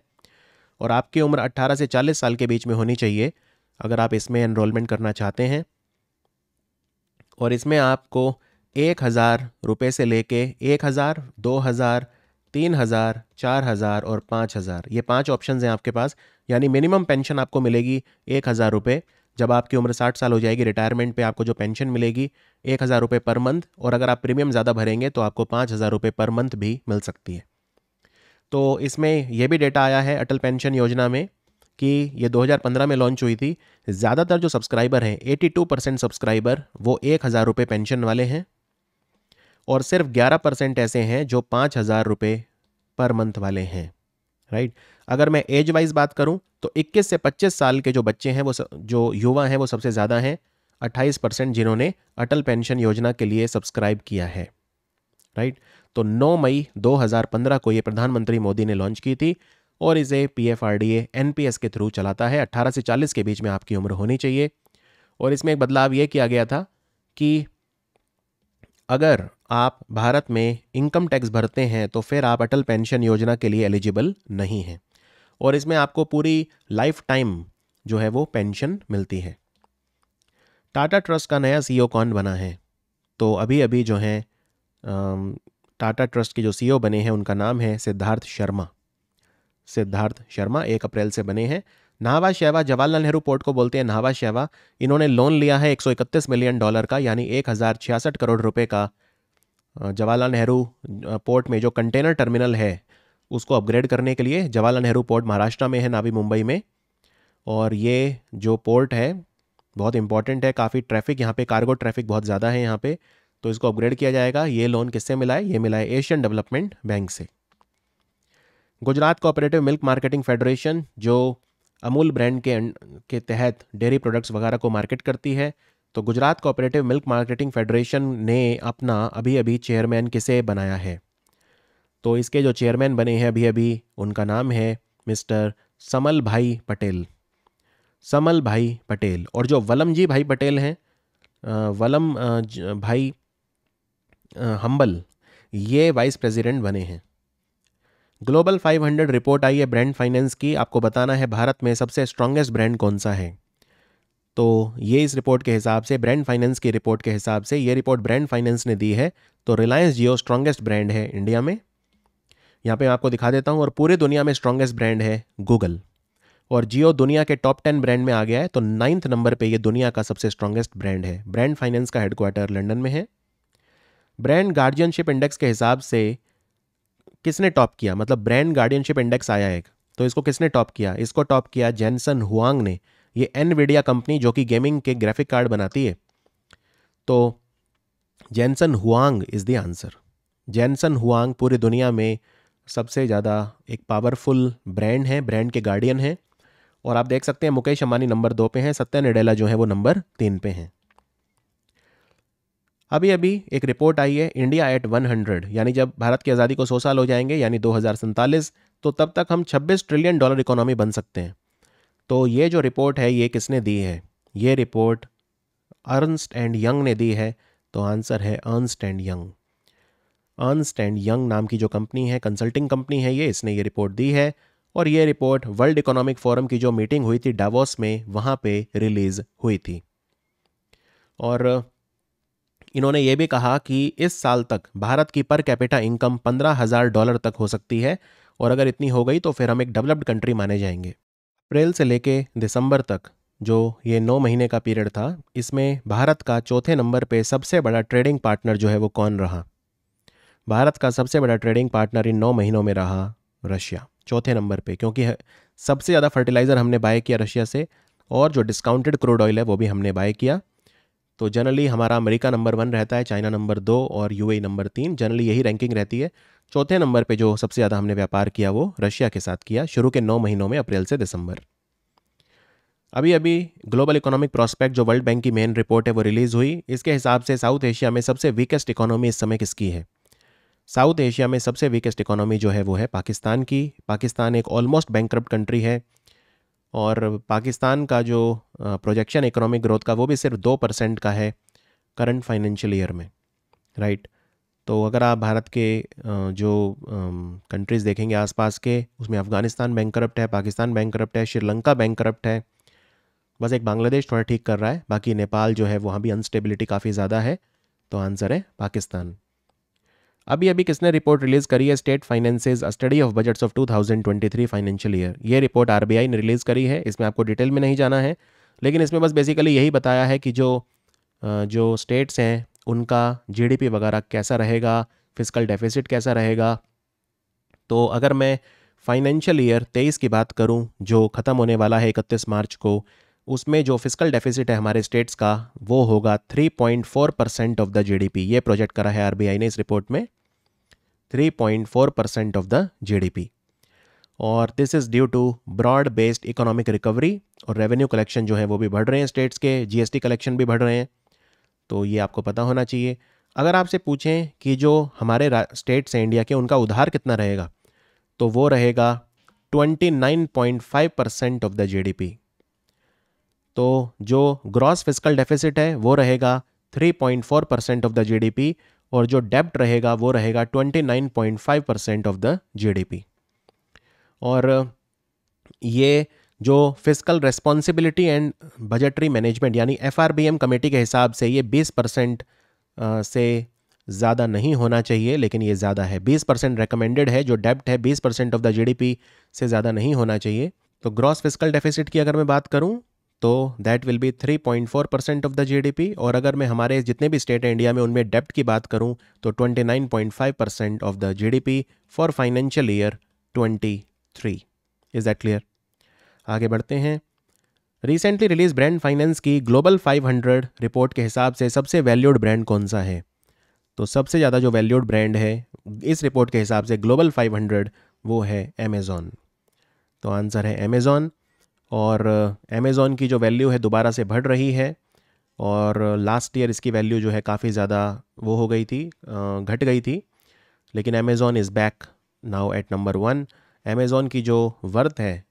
और आपकी उम्र 18 से 40 साल के बीच में होनी चाहिए अगर आप इसमें एनरोलमेंट करना चाहते हैं और इसमें आपको एक हज़ार रुपये से लेके एक हज़ार दो हज़ार तीन हज़ार चार हज़ार और पाँच हज़ार ये पाँच ऑप्शन हैं आपके पास यानी मिनिमम पेंशन आपको मिलेगी एक हज़ार रुपये जब आपकी उम्र साठ साल हो जाएगी रिटायरमेंट पे आपको जो पेंशन मिलेगी एक हज़ार रुपये पर मंथ और अगर आप प्रीमियम ज़्यादा भरेंगे तो आपको पाँच हज़ार रुपये पर मंथ भी मिल सकती है तो इसमें यह भी डेटा आया है अटल पेंशन योजना में कि ये 2015 में लॉन्च हुई थी ज़्यादातर जो सब्सक्राइबर हैं 82 परसेंट सब्सक्राइबर वो एक हज़ार रुपये पेंशन वाले हैं और सिर्फ 11 परसेंट ऐसे हैं जो पाँच हज़ार रुपये पर मंथ वाले हैं राइट अगर मैं एज वाइज बात करूं तो 21 से 25 साल के जो बच्चे हैं वो स, जो युवा हैं वो सबसे ज़्यादा हैं 28 परसेंट जिन्होंने अटल पेंशन योजना के लिए सब्सक्राइब किया है राइट तो 9 मई 2015 को ये प्रधानमंत्री मोदी ने लॉन्च की थी और इसे पी एफ आर डी के थ्रू चलाता है अट्ठारह से चालीस के बीच में आपकी उम्र होनी चाहिए और इसमें एक बदलाव ये किया गया था कि अगर आप भारत में इनकम टैक्स भरते हैं तो फिर आप अटल पेंशन योजना के लिए एलिजिबल नहीं हैं और इसमें आपको पूरी लाइफ टाइम जो है वो पेंशन मिलती है टाटा ट्रस्ट का नया सीईओ e कौन बना है तो अभी अभी जो है टाटा ट्रस्ट के जो सीईओ e बने हैं उनका नाम है सिद्धार्थ शर्मा सिद्धार्थ शर्मा एक अप्रैल से बने हैं नाहवा शहवा जवाहरलाल नेहरू पोर्ट को बोलते हैं नाहवा शहवा इन्होंने लोन लिया है 131 मिलियन डॉलर का यानी एक करोड़ रुपए का जवाहरलाल नेहरू पोर्ट में जो कंटेनर टर्मिनल है उसको अपग्रेड करने के लिए जवाहरलाल नेहरू पोर्ट महाराष्ट्र में है ना भी मुंबई में और ये जो पोर्ट है बहुत इंपॉर्टेंट है काफ़ी ट्रैफिक यहाँ पे कार्गो ट्रैफिक बहुत ज़्यादा है यहाँ पे तो इसको अपग्रेड किया जाएगा ये लोन किससे मिला है ये मिला है एशियन डेवलपमेंट बैंक से Gujarat cooperative milk marketing federation जो अमूल ब्रांड के अं-, के तहत डेयरी प्रोडक्ट्स वगैरह को मार्केट करती है तो Gujarat cooperative milk marketing federation ने अपना अभी अभी चेयरमैन किसे बनाया है तो इसके जो चेयरमैन बने हैं अभी अभी उनका नाम है मिस्टर समल भाई पटेल समल भाई पटेल और जो वलम जी भाई पटेल हैं वलम भाई हम्बल ये वाइस प्रेसिडेंट बने हैं ग्लोबल 500 रिपोर्ट आई है ब्रांड फाइनेंस की आपको बताना है भारत में सबसे स्ट्रांगेस्ट ब्रांड कौन सा है तो ये इस रिपोर्ट के हिसाब से ब्रांड फाइनेंस की रिपोर्ट के हिसाब से ये रिपोर्ट ब्रांड फाइनेंस ने दी है तो रिलायंस जियो स्ट्रांगेस्ट ब्रांड है इंडिया में यहाँ पे मैं आपको दिखा देता हूँ और पूरे दुनिया में स्ट्रॉन्गेस्ट ब्रांड है गूगल और जियो दुनिया के टॉप टेन ब्रांड में आ गया है तो नाइन्थ नंबर पे ये दुनिया का सबसे स्ट्रॉन्गेस्ट ब्रांड है ब्रांड फाइनेंस का हेडक्वार्टर लंडन में है ब्रांड गार्जियनशिप इंडेक्स के हिसाब से किसने टॉप किया मतलब ब्रांड गार्डियनशिप इंडेक्स आया एक तो इसको किसने टॉप किया इसको टॉप किया जेनसन हुआंग ने ये एन कंपनी जो कि गेमिंग के ग्राफिक कार्ड बनाती है तो Jensen Huang is the answer Jensen Huang पूरी दुनिया में सबसे ज़्यादा एक पावरफुल ब्रांड है ब्रांड के गार्डियन हैं और आप देख सकते हैं मुकेश अंबानी नंबर दो पे हैं सत्या नडेला जो है वो नंबर तीन पे हैं अभी अभी एक रिपोर्ट आई है इंडिया एट 100 यानी जब भारत की आज़ादी को सौ साल हो जाएंगे यानी दो तो तब तक हम 26 ट्रिलियन डॉलर इकोनॉमी बन सकते हैं तो ये जो रिपोर्ट है ये किसने दी है ये रिपोर्ट अर्नस्ट एंड यंग ने दी है तो आंसर है Ernst and Young Ernst and Young नाम की जो कंपनी है कंसल्टिंग कंपनी है ये इसने ये रिपोर्ट दी है और ये रिपोर्ट वर्ल्ड इकोनॉमिक फोरम की जो मीटिंग हुई थी डावोस में वहाँ पे रिलीज़ हुई थी और इन्होंने ये भी कहा कि इस साल तक भारत की पर कैपिटा इनकम पंद्रह हज़ार डॉलर तक हो सकती है और अगर इतनी हो गई तो फिर हम एक डेवलप्ड कंट्री माने जाएंगे अप्रैल से लेके दिसंबर तक जो ये नौ महीने का पीरियड था इसमें भारत का चौथे नंबर पे सबसे बड़ा ट्रेडिंग पार्टनर जो है वो कौन रहा भारत का सबसे बड़ा ट्रेडिंग पार्टनर इन नौ महीनों में रहा रशिया चौथे नंबर पे क्योंकि सबसे ज़्यादा फर्टिलाइज़र हमने बाय किया रशिया से और जो डिस्काउंटेड क्रूड ऑयल है वो भी हमने बाय किया तो जनरली हमारा अमेरिका नंबर वन रहता है चाइना नंबर दो और यू नंबर तीन जनरली यही रैंकिंग रहती है चौथे नंबर पे जो सबसे ज़्यादा हमने व्यापार किया वो रशिया के साथ किया शुरू के नौ महीनों में अप्रैल से दिसंबर अभी अभी ग्लोबल इकोनॉमिक प्रॉस्पेक्ट जो वर्ल्ड बैंक की मेन रिपोर्ट है वो रिलीज़ हुई इसके हिसाब से साउथ एशिया में सबसे वीकेस्ट इकोनॉमी इस समय किसकी है साउथ एशिया में सबसे वीकेस्ट इकोनॉमी जो है वो है पाकिस्तान की पाकिस्तान एक ऑलमोस्ट बैंक कंट्री है और पाकिस्तान का जो प्रोजेक्शन इकोनॉमिक ग्रोथ का वो भी सिर्फ दो परसेंट का है करंट फाइनेंशियल ईयर में राइट तो अगर आप भारत के जो कंट्रीज़ देखेंगे आसपास के उसमें अफ़गानिस्तान बैंक करप्ट है पाकिस्तान बैंक करप्ट है श्रीलंका बैंक करप्ट है बस एक बांग्लादेश थोड़ा ठीक कर रहा है बाकी नेपाल जो है वहाँ भी अनस्टेबिलिटी काफ़ी ज़्यादा है तो आंसर है पाकिस्तान अभी अभी किसने रिपोर्ट रिलीज करी है state finances study of budgets of 2023 financial year ये रिपोर्ट आरबीआई ने रिलीज करी है इसमें आपको डिटेल में नहीं जाना है लेकिन इसमें बस बेसिकली यही बताया है कि जो जो स्टेट्स हैं उनका जी वगैरह कैसा रहेगा फिजिकल डेफिसिट कैसा रहेगा तो अगर मैं फाइनेंशियल ईयर तेईस की बात करूं जो ख़त्म होने वाला है इकतीस मार्च को उसमें जो फिजिकल डेफिसिट है हमारे स्टेट्स का वो होगा 3.4 परसेंट ऑफ द जीडीपी ये प्रोजेक्ट करा है आरबीआई ने इस रिपोर्ट में 3.4 percent of the GDP. और this is due to broad based economic recovery और रेवेन्यू कलेक्शन जो है वो भी बढ़ रहे हैं स्टेट्स के जीएसटी कलेक्शन भी बढ़ रहे हैं तो ये आपको पता होना चाहिए अगर आपसे पूछें कि जो हमारे स्टेट्स हैं इंडिया के उनका उधार कितना रहेगा तो वो रहेगा 29.5 परसेंट ऑफ द जीडीपी तो जो ग्रॉस फिजिकल डेफिसिट है वो रहेगा 3.4 परसेंट ऑफ द जीडीपी और जो डेप्ट रहेगा वो रहेगा 29.5 परसेंट ऑफ द जीडीपी और ये जो fiscal responsibility and budgetary management यानी एफ कमेटी के हिसाब से ये 20 परसेंट से ज़्यादा नहीं होना चाहिए लेकिन ये ज़्यादा है 20 परसेंट रिकमेंडेड है जो डेप्ट है 20 परसेंट ऑफ द जीडीपी से ज़्यादा नहीं होना चाहिए तो ग्रॉस फिजिकल डेफिसिट की अगर मैं बात करूँ तो that will be 3.4 percent of the GDP और अगर मैं हमारे जितने भी स्टेट हैं इंडिया में उनमें डेप्ट की बात करूं तो 29.5 percent of the GDP for financial year 23 is that clear आगे बढ़ते हैं रिसेंटली रिलीज ब्रांड फाइनेंस की ग्लोबल 500 रिपोर्ट के हिसाब से सबसे वैल्यूड ब्रांड कौन सा है तो सबसे ज़्यादा जो वैल्यूड ब्रांड है इस रिपोर्ट के हिसाब से ग्लोबल 500 वो है अमेज़ॉन तो आंसर है अमेज़ॉन और अमेज़ॉन की जो वैल्यू है दोबारा से बढ़ रही है और लास्ट ईयर इसकी वैल्यू जो है काफ़ी ज़्यादा वो हो गई थी घट गई थी लेकिन Amazon is back now at number one Amazon की जो वर्थ है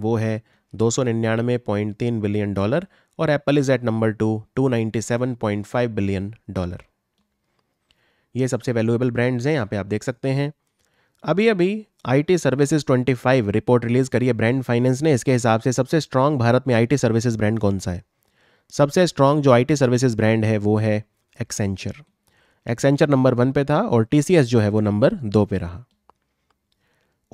वो है दो सौ निन्यानवे पॉइंट तीन बिलियन डॉलर और Apple is at number two two ninety seven point five billion dollar ये सबसे वैल्यूएबल ब्रांड्स हैं यहाँ पे आप देख सकते हैं अभी अभी आईटी सर्विसेज 25 रिपोर्ट रिलीज करी है ब्रांड फाइनेंस ने इसके हिसाब से सबसे स्ट्रांग भारत में आईटी सर्विसेज ब्रांड कौन सा है सबसे स्ट्रांग जो आईटी सर्विसेज ब्रांड है वो है एक्सेंचर एक्सेंचर नंबर वन पे था और टीसीएस जो है वो नंबर दो पे रहा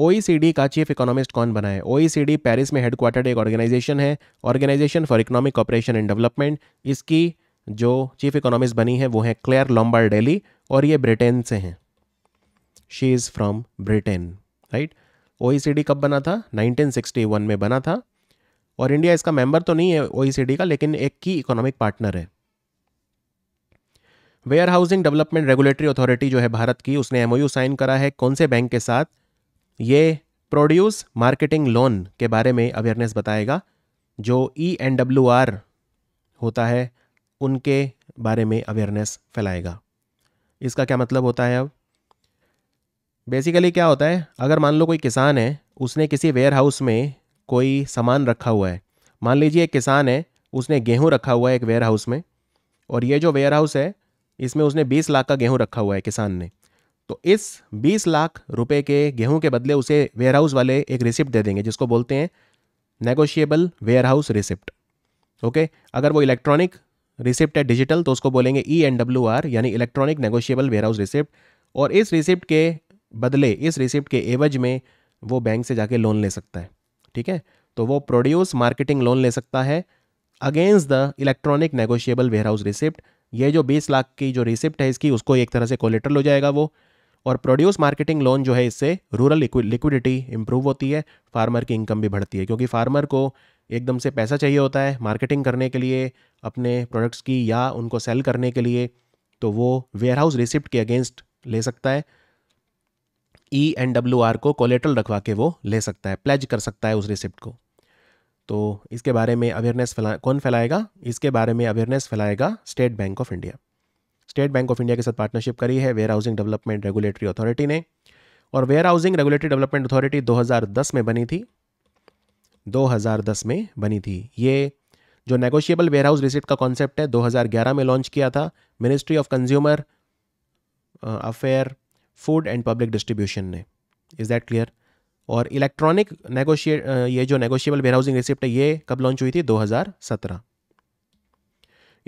ओईसीडी e का चीफ इकोनॉमिस्ट कौन बना है ओईसीडी पेरिस e में हेडक्वार्टर्ड एक ऑर्गेनाइजेशन है organisation for economic operation and development इसकी जो चीफ इकोनॉमिस्ट बनी है वो है क्लेयर लॉम्बार डेली और ये ब्रिटेन से हैं she is from Britain right ओ कब बना था 1961 में बना था और इंडिया इसका मेंबर तो नहीं है ओ का लेकिन एक की इकोनॉमिक पार्टनर है warehousing development regulatory authority जो है भारत की उसने एम साइन करा है कौन से बैंक के साथ ये प्रोड्यूस मार्केटिंग लोन के बारे में अवेयरनेस बताएगा जो ई एन डब्ल्यू आर होता है उनके बारे में अवेयरनेस फैलाएगा इसका क्या मतलब होता है अब बेसिकली क्या होता है अगर मान लो कोई किसान है उसने किसी वेयर हाउस में कोई सामान रखा हुआ है मान लीजिए एक किसान है उसने गेहूँ रखा हुआ है एक वेयर हाउस में और ये जो वेयर हाउस है इसमें उसने बीस लाख का गेहूँ रखा हुआ है किसान ने तो इस बीस लाख रुपए के गेहूँ के बदले उसे वेयर हाउस वाले एक रिसिप्ट दे देंगे जिसको बोलते हैं negotiable warehouse receipt okay अगर वो इलेक्ट्रॉनिक रिसिप्ट है डिजिटल तो उसको बोलेंगे ई एन डब्ल्यू आर यानी electronic negotiable warehouse receipt और इस रिसिप्ट के बदले इस रिसिप्ट के एवज में वो बैंक से जाके लोन ले सकता है ठीक है तो वो प्रोड्यूस मार्केटिंग लोन ले सकता है against the electronic negotiable warehouse receipt ये जो बीस लाख की जो रिसिप्ट है इसकी उसको एक तरह से कोलेटरल हो जाएगा वो और प्रोड्यूस मार्केटिंग लोन जो है इससे रूरल लिक्विडिटी इंप्रूव होती है फार्मर की इनकम भी बढ़ती है क्योंकि फार्मर को एकदम से पैसा चाहिए होता है मार्केटिंग करने के लिए अपने प्रोडक्ट्स की या उनको सेल करने के लिए तो वो वेयर हाउस रिसिप्ट के अगेंस्ट ले सकता है ई एन डब्ल्यू आर को कोलेटल रखवा के वो ले सकता है प्लेज कर सकता है उस रिसिप्ट को तो इसके बारे में अवेयरनेस फैला कौन फैलाएगा इसके बारे में अवेयरनेस फैलाएगा state bank of India state bank of India के साथ पार्टनरशिप करी है warehousing development regulatory authority ने और warehousing regulatory development authority 2010 में बनी थी 2010 में बनी थी ये जो नेगोशिएबल वेयर हाउस रिसिप्ट का कॉन्सेप्ट है 2011 में लॉन्च किया था ministry of consumer affair food and public distribution ने इज़ दैट क्लियर और इलेक्ट्रॉनिक नेगोशिए ये जो नेगोशिएबल वेयर हाउसिंग रिसिप्ट है ये कब लॉन्च हुई थी 2017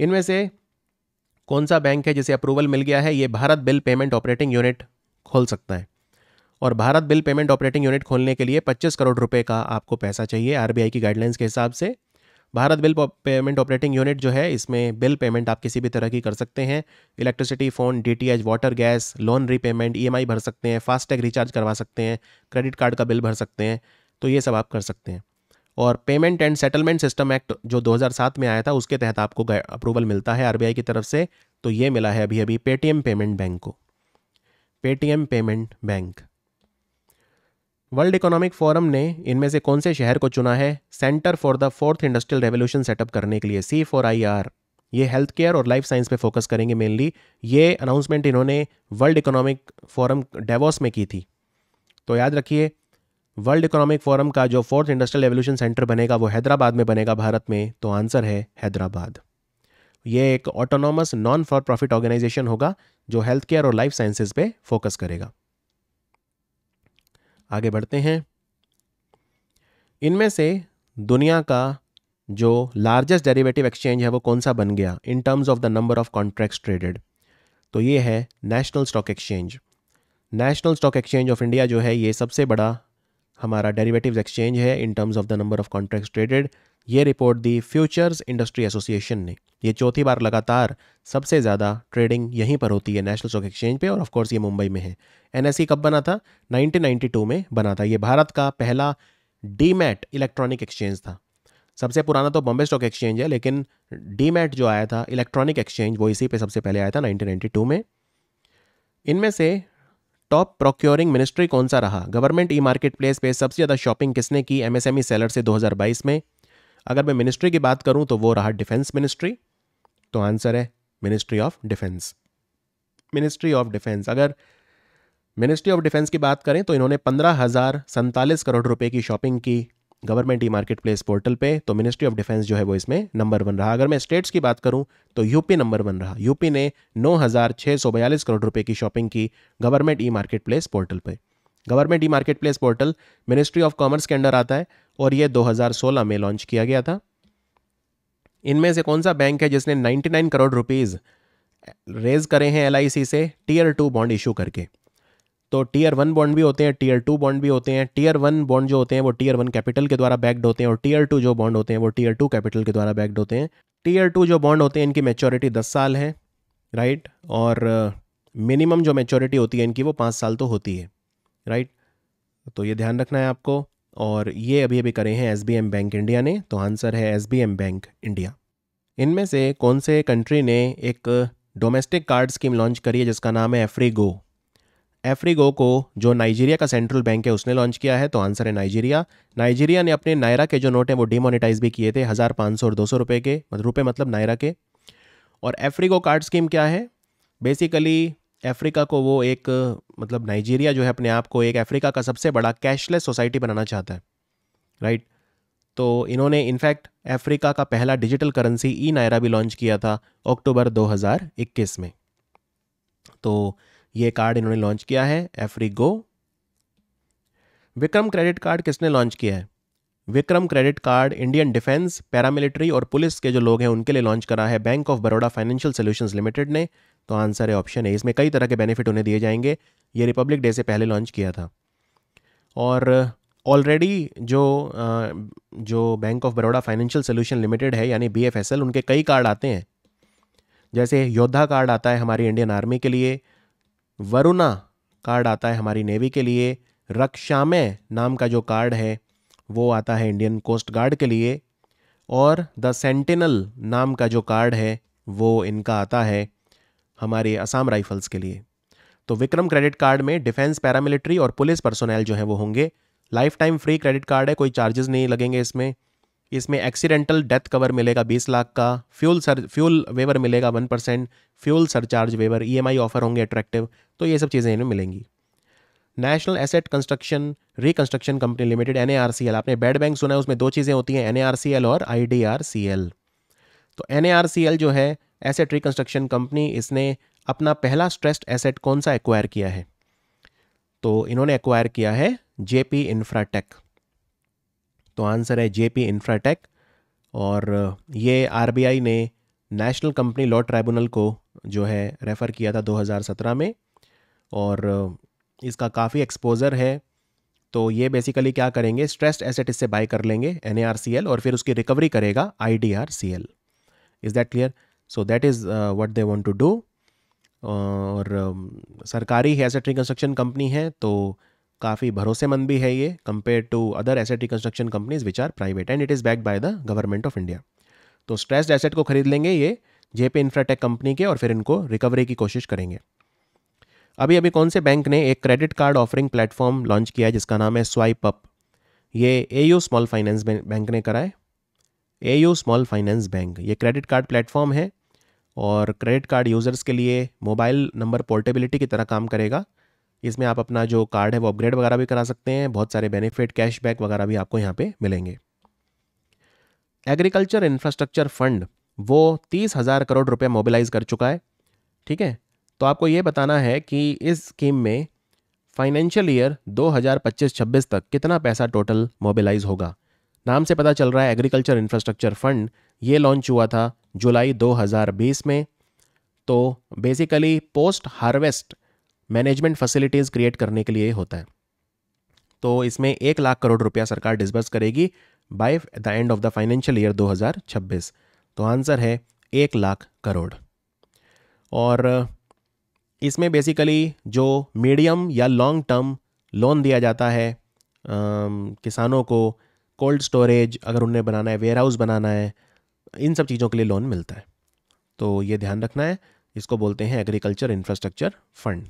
इनमें से कौन सा बैंक है जिसे अप्रूवल मिल गया है ये Bharat bill payment operating unit खोल सकता है और Bharat bill payment operating unit खोलने के लिए 25 करोड़ रुपए का आपको पैसा चाहिए आरबीआई की गाइडलाइंस के हिसाब से Bharat bill payment operating unit जो है इसमें बिल पेमेंट आप किसी भी तरह की कर सकते हैं electricity phone DTH water gas loan repayment EMI भर सकते हैं फास्टैग रिचार्ज करवा सकते हैं क्रेडिट कार्ड का बिल भर सकते हैं तो ये सब आप कर सकते हैं और payment and settlement system act जो 2007 में आया था उसके तहत आपको अप्रूवल मिलता है आरबीआई की तरफ से तो ये मिला है अभी अभी पेटीएम पेमेंट बैंक को Paytm payment bank world economic forum ने इनमें से कौन से शहर को चुना है centre for the fourth industrial revolution setup करने के लिए सी फॉर आई आर ये हेल्थ केयर और लाइफ साइंस पे फोकस करेंगे मेनली ये अनाउंसमेंट इन्होंने वर्ल्ड इकोनॉमिक फोरम डेवोस में की थी तो याद रखिए वर्ल्ड इकोनॉमिक फोरम का जो फोर्थ इंडस्ट्रियल रेवोल्यूशन सेंटर बनेगा वो हैदराबाद में बनेगा भारत में तो आंसर है हैदराबाद ये एक autonomous non for profit organisation होगा जो हेल्थ केयर और लाइफ साइंसेज पे फोकस करेगा आगे बढ़ते हैं इनमें से दुनिया का जो लार्जेस्ट डेरिवेटिव एक्सचेंज है वो कौन सा बन गया in terms of the number of contracts traded तो ये है national stock exchange national stock exchange of India जो है ये सबसे बड़ा हमारा डेरिवेटिव्स एक्सचेंज है in terms of the number of contracts traded ये रिपोर्ट दी फ्यूचर्स इंडस्ट्री एसोसिएशन ने ये चौथी बार लगातार सबसे ज़्यादा ट्रेडिंग यहीं पर होती है नेशनल स्टॉक एक्सचेंज पे और ऑफ कोर्स ये मुंबई में है एन e कब बना था 1992 में बना था ये भारत का पहला डीमैट इलेक्ट्रॉनिक एक्सचेंज था सबसे पुराना तो बॉम्बे स्टॉक एक्सचेंज है लेकिन डीमैट जो आया था इलेक्ट्रॉनिक एक्सचेंज वो इसी पे सबसे पहले आया था 1992 में इनमें से टॉप प्रोक्योरिंग मिनिस्ट्री कौन सा रहा गवर्नमेंट ई मार्केट प्लेस पे सबसे ज़्यादा शॉपिंग किसने की एमएसएमई सेलर e से 2022 में अगर मैं मिनिस्ट्री की बात करूं तो वो रहा डिफेंस मिनिस्ट्री तो आंसर है ministry of defence ministry of defence अगर मिनिस्ट्री ऑफ डिफेंस की बात करें तो इन्होंने पंद्रह हज़ार सैंतालीस करोड़ रुपए की शॉपिंग की government e market place portal पे तो मिनिस्ट्री ऑफ डिफेंस जो है वो इसमें नंबर वन रहा अगर मैं स्टेट्स की बात करूं तो यूपी नंबर वन रहा यूपी ने नौ हज़ार छः सौ बयालीस करोड़ रुपए की शॉपिंग की government e market place portal पर government e market place portal ministry of commerce के अंडर आता है और ये 2016 में लॉन्च किया गया था इनमें से कौन सा बैंक है जिसने 99 करोड़ रुपीज़ रेज करे हैं एल से टीयर टू बॉन्ड इशू करके तो टीयर वन बॉन्ड भी होते हैं टीयर टू बॉन्ड भी होते हैं टीयर वन बॉन्ड जो होते हैं वो टीयर वन कैपिटल के द्वारा बैक्ड होते हैं और टीयर टू जो बॉन्ड होते हैं वो टीयर टू कैपिटल के द्वारा बैक्ड होते हैं टीयर टू जो बॉन्ड होते हैं इनकी मेच्योरिटी दस साल है राइट और मिनिमम जो मेच्योरिटी होती है इनकी वो पाँच साल तो होती है राइट तो ये ध्यान रखना है आपको और ये अभी अभी करे हैं एस बैंक इंडिया ने तो आंसर है एस बैंक इंडिया इनमें से कौन से कंट्री ने एक डोमेस्टिक कार्ड स्कीम लॉन्च करी है जिसका नाम है एफ्रीगो एफ्रीगो को जो नाइजीरिया का सेंट्रल बैंक है उसने लॉन्च किया है तो आंसर है नाइजीरिया नाइजीरिया ने अपने नायरा के जो नोट हैं वो डिमोनिटाइज भी किए थे हज़ार पाँच सौ और दो सौ रुपये के मतलब रुपये मतलब नायरा के और एफ्रीगो कार्ड स्कीम क्या है बेसिकली अफ्रीका को वो एक मतलब नाइजीरिया जो है अपने आप को एक अफ्रीका का सबसे बड़ा कैशलेस सोसाइटी बनाना चाहता है राइट तो इन्होंने इनफैक्ट अफ्रीका का पहला डिजिटल करेंसी ई नायरा भी लॉन्च किया था अक्टूबर 2021 में तो ये कार्ड इन्होंने लॉन्च किया है एफ्रीगो विक्रम क्रेडिट कार्ड किसने लॉन्च किया है Vikram credit card Indian defence paramilitary और पुलिस के जो लोग हैं उनके लिए लॉन्च करा है bank of Baroda financial solutions limited ने तो आंसर है ऑप्शन ए इसमें कई तरह के बेनिफिट उन्हें दिए जाएंगे ये रिपब्लिक डे से पहले लॉन्च किया था और ऑलरेडी uh, जो uh, जो bank of Baroda financial solution limited है यानी बी उनके कई कार्ड आते हैं जैसे योद्धा कार्ड आता है हमारी इंडियन आर्मी के लिए वरुणा कार्ड आता है हमारी नेवी के लिए रक्षामय नाम का जो कार्ड है वो आता है इंडियन कोस्ट गार्ड के लिए और द सेंटिनल नाम का जो कार्ड है वो इनका आता है हमारे असम राइफल्स के लिए तो विक्रम क्रेडिट कार्ड में डिफेंस पैरामिलिट्री और पुलिस पर्सोनल जो है वो होंगे lifetime free credit card है कोई चार्जेस नहीं लगेंगे इसमें इसमें एक्सीडेंटल डेथ कवर मिलेगा बीस लाख का फ्यूल सर फ्यूल वेवर मिलेगा one percent fuel surcharge waiver EMI offer होंगे अट्रैक्टिव तो ये सब चीज़ें इन्हें मिलेंगी national asset construction reconstruction company limited N आपने बैड बैंक सुना है उसमें दो चीज़ें होती हैं एन और आई तो एन जो है एसेट रिकंस्ट्रक्शन कंपनी इसने अपना पहला स्ट्रेस्ड एसेट कौन सा एक्वायर किया है तो इन्होंने एक्वायर किया है जेपी इंफ्राटेक तो आंसर है जेपी इंफ्राटेक और ये आरबीआई ने नेशनल कंपनी लॉ ट्राइब्यूनल को जो है रेफ़र किया था 2017 में और इसका काफ़ी एक्सपोज़र है तो ये बेसिकली क्या करेंगे स्ट्रेस्ड एसेट इससे बाय कर लेंगे एन और फिर उसकी रिकवरी करेगा I D R C L is that clear so that is what they want to do और um, सरकारी एसेट रिकन्स्ट्रक्शन कंपनी है तो काफ़ी भरोसेमंद भी है ये compare to other asset reconstruction companies which are private and it is backed by the government of India तो स्ट्रेस्ड एसेट को खरीद लेंगे ये जेपी इंफ्राटेक कंपनी के और फिर इनको रिकवरी की कोशिश करेंगे अभी अभी कौन से बैंक ने एक credit card offering platform launch किया है जिसका नाम है स्वाइप अप ये A U small finance bank ने कराए A U small finance bank ये क्रेडिट कार्ड प्लेटफॉर्म है और क्रेडिट कार्ड यूज़र्स के लिए मोबाइल नंबर पोर्टेबिलिटी की तरह काम करेगा इसमें आप अपना जो कार्ड है वो अपग्रेड वगैरह भी करा सकते हैं बहुत सारे बेनिफिट कैशबैक वगैरह भी आपको यहाँ पे मिलेंगे एग्रीकल्चर इंफ्रास्ट्रक्चर फंड वो तीस हज़ार करोड़ रुपया मोबिलाइज कर चुका है ठीक है तो आपको ये बताना है कि इस स्कीम में फाइनेंशियल ईयर 2025-26 तक कितना पैसा टोटल मोबिलाइज होगा नाम से पता चल रहा है एग्रीकल्चर इंफ्रास्ट्रक्चर फंड ये लॉन्च हुआ था जुलाई 2020 में तो basically post harvest management facilities create करने के लिए होता है तो इसमें एक लाख करोड़ रुपया सरकार डिस्बर्स करेगी by the end of the financial year 2026 तो आंसर है एक लाख करोड़ और इसमें बेसिकली जो मीडियम या लॉन्ग टर्म लोन दिया जाता है आ, किसानों को कोल्ड स्टोरेज अगर उन्हें बनाना है वेयर हाउस बनाना है इन सब चीज़ों के लिए लोन मिलता है तो ये ध्यान रखना है इसको बोलते हैं एग्रीकल्चर इंफ्रास्ट्रक्चर फंड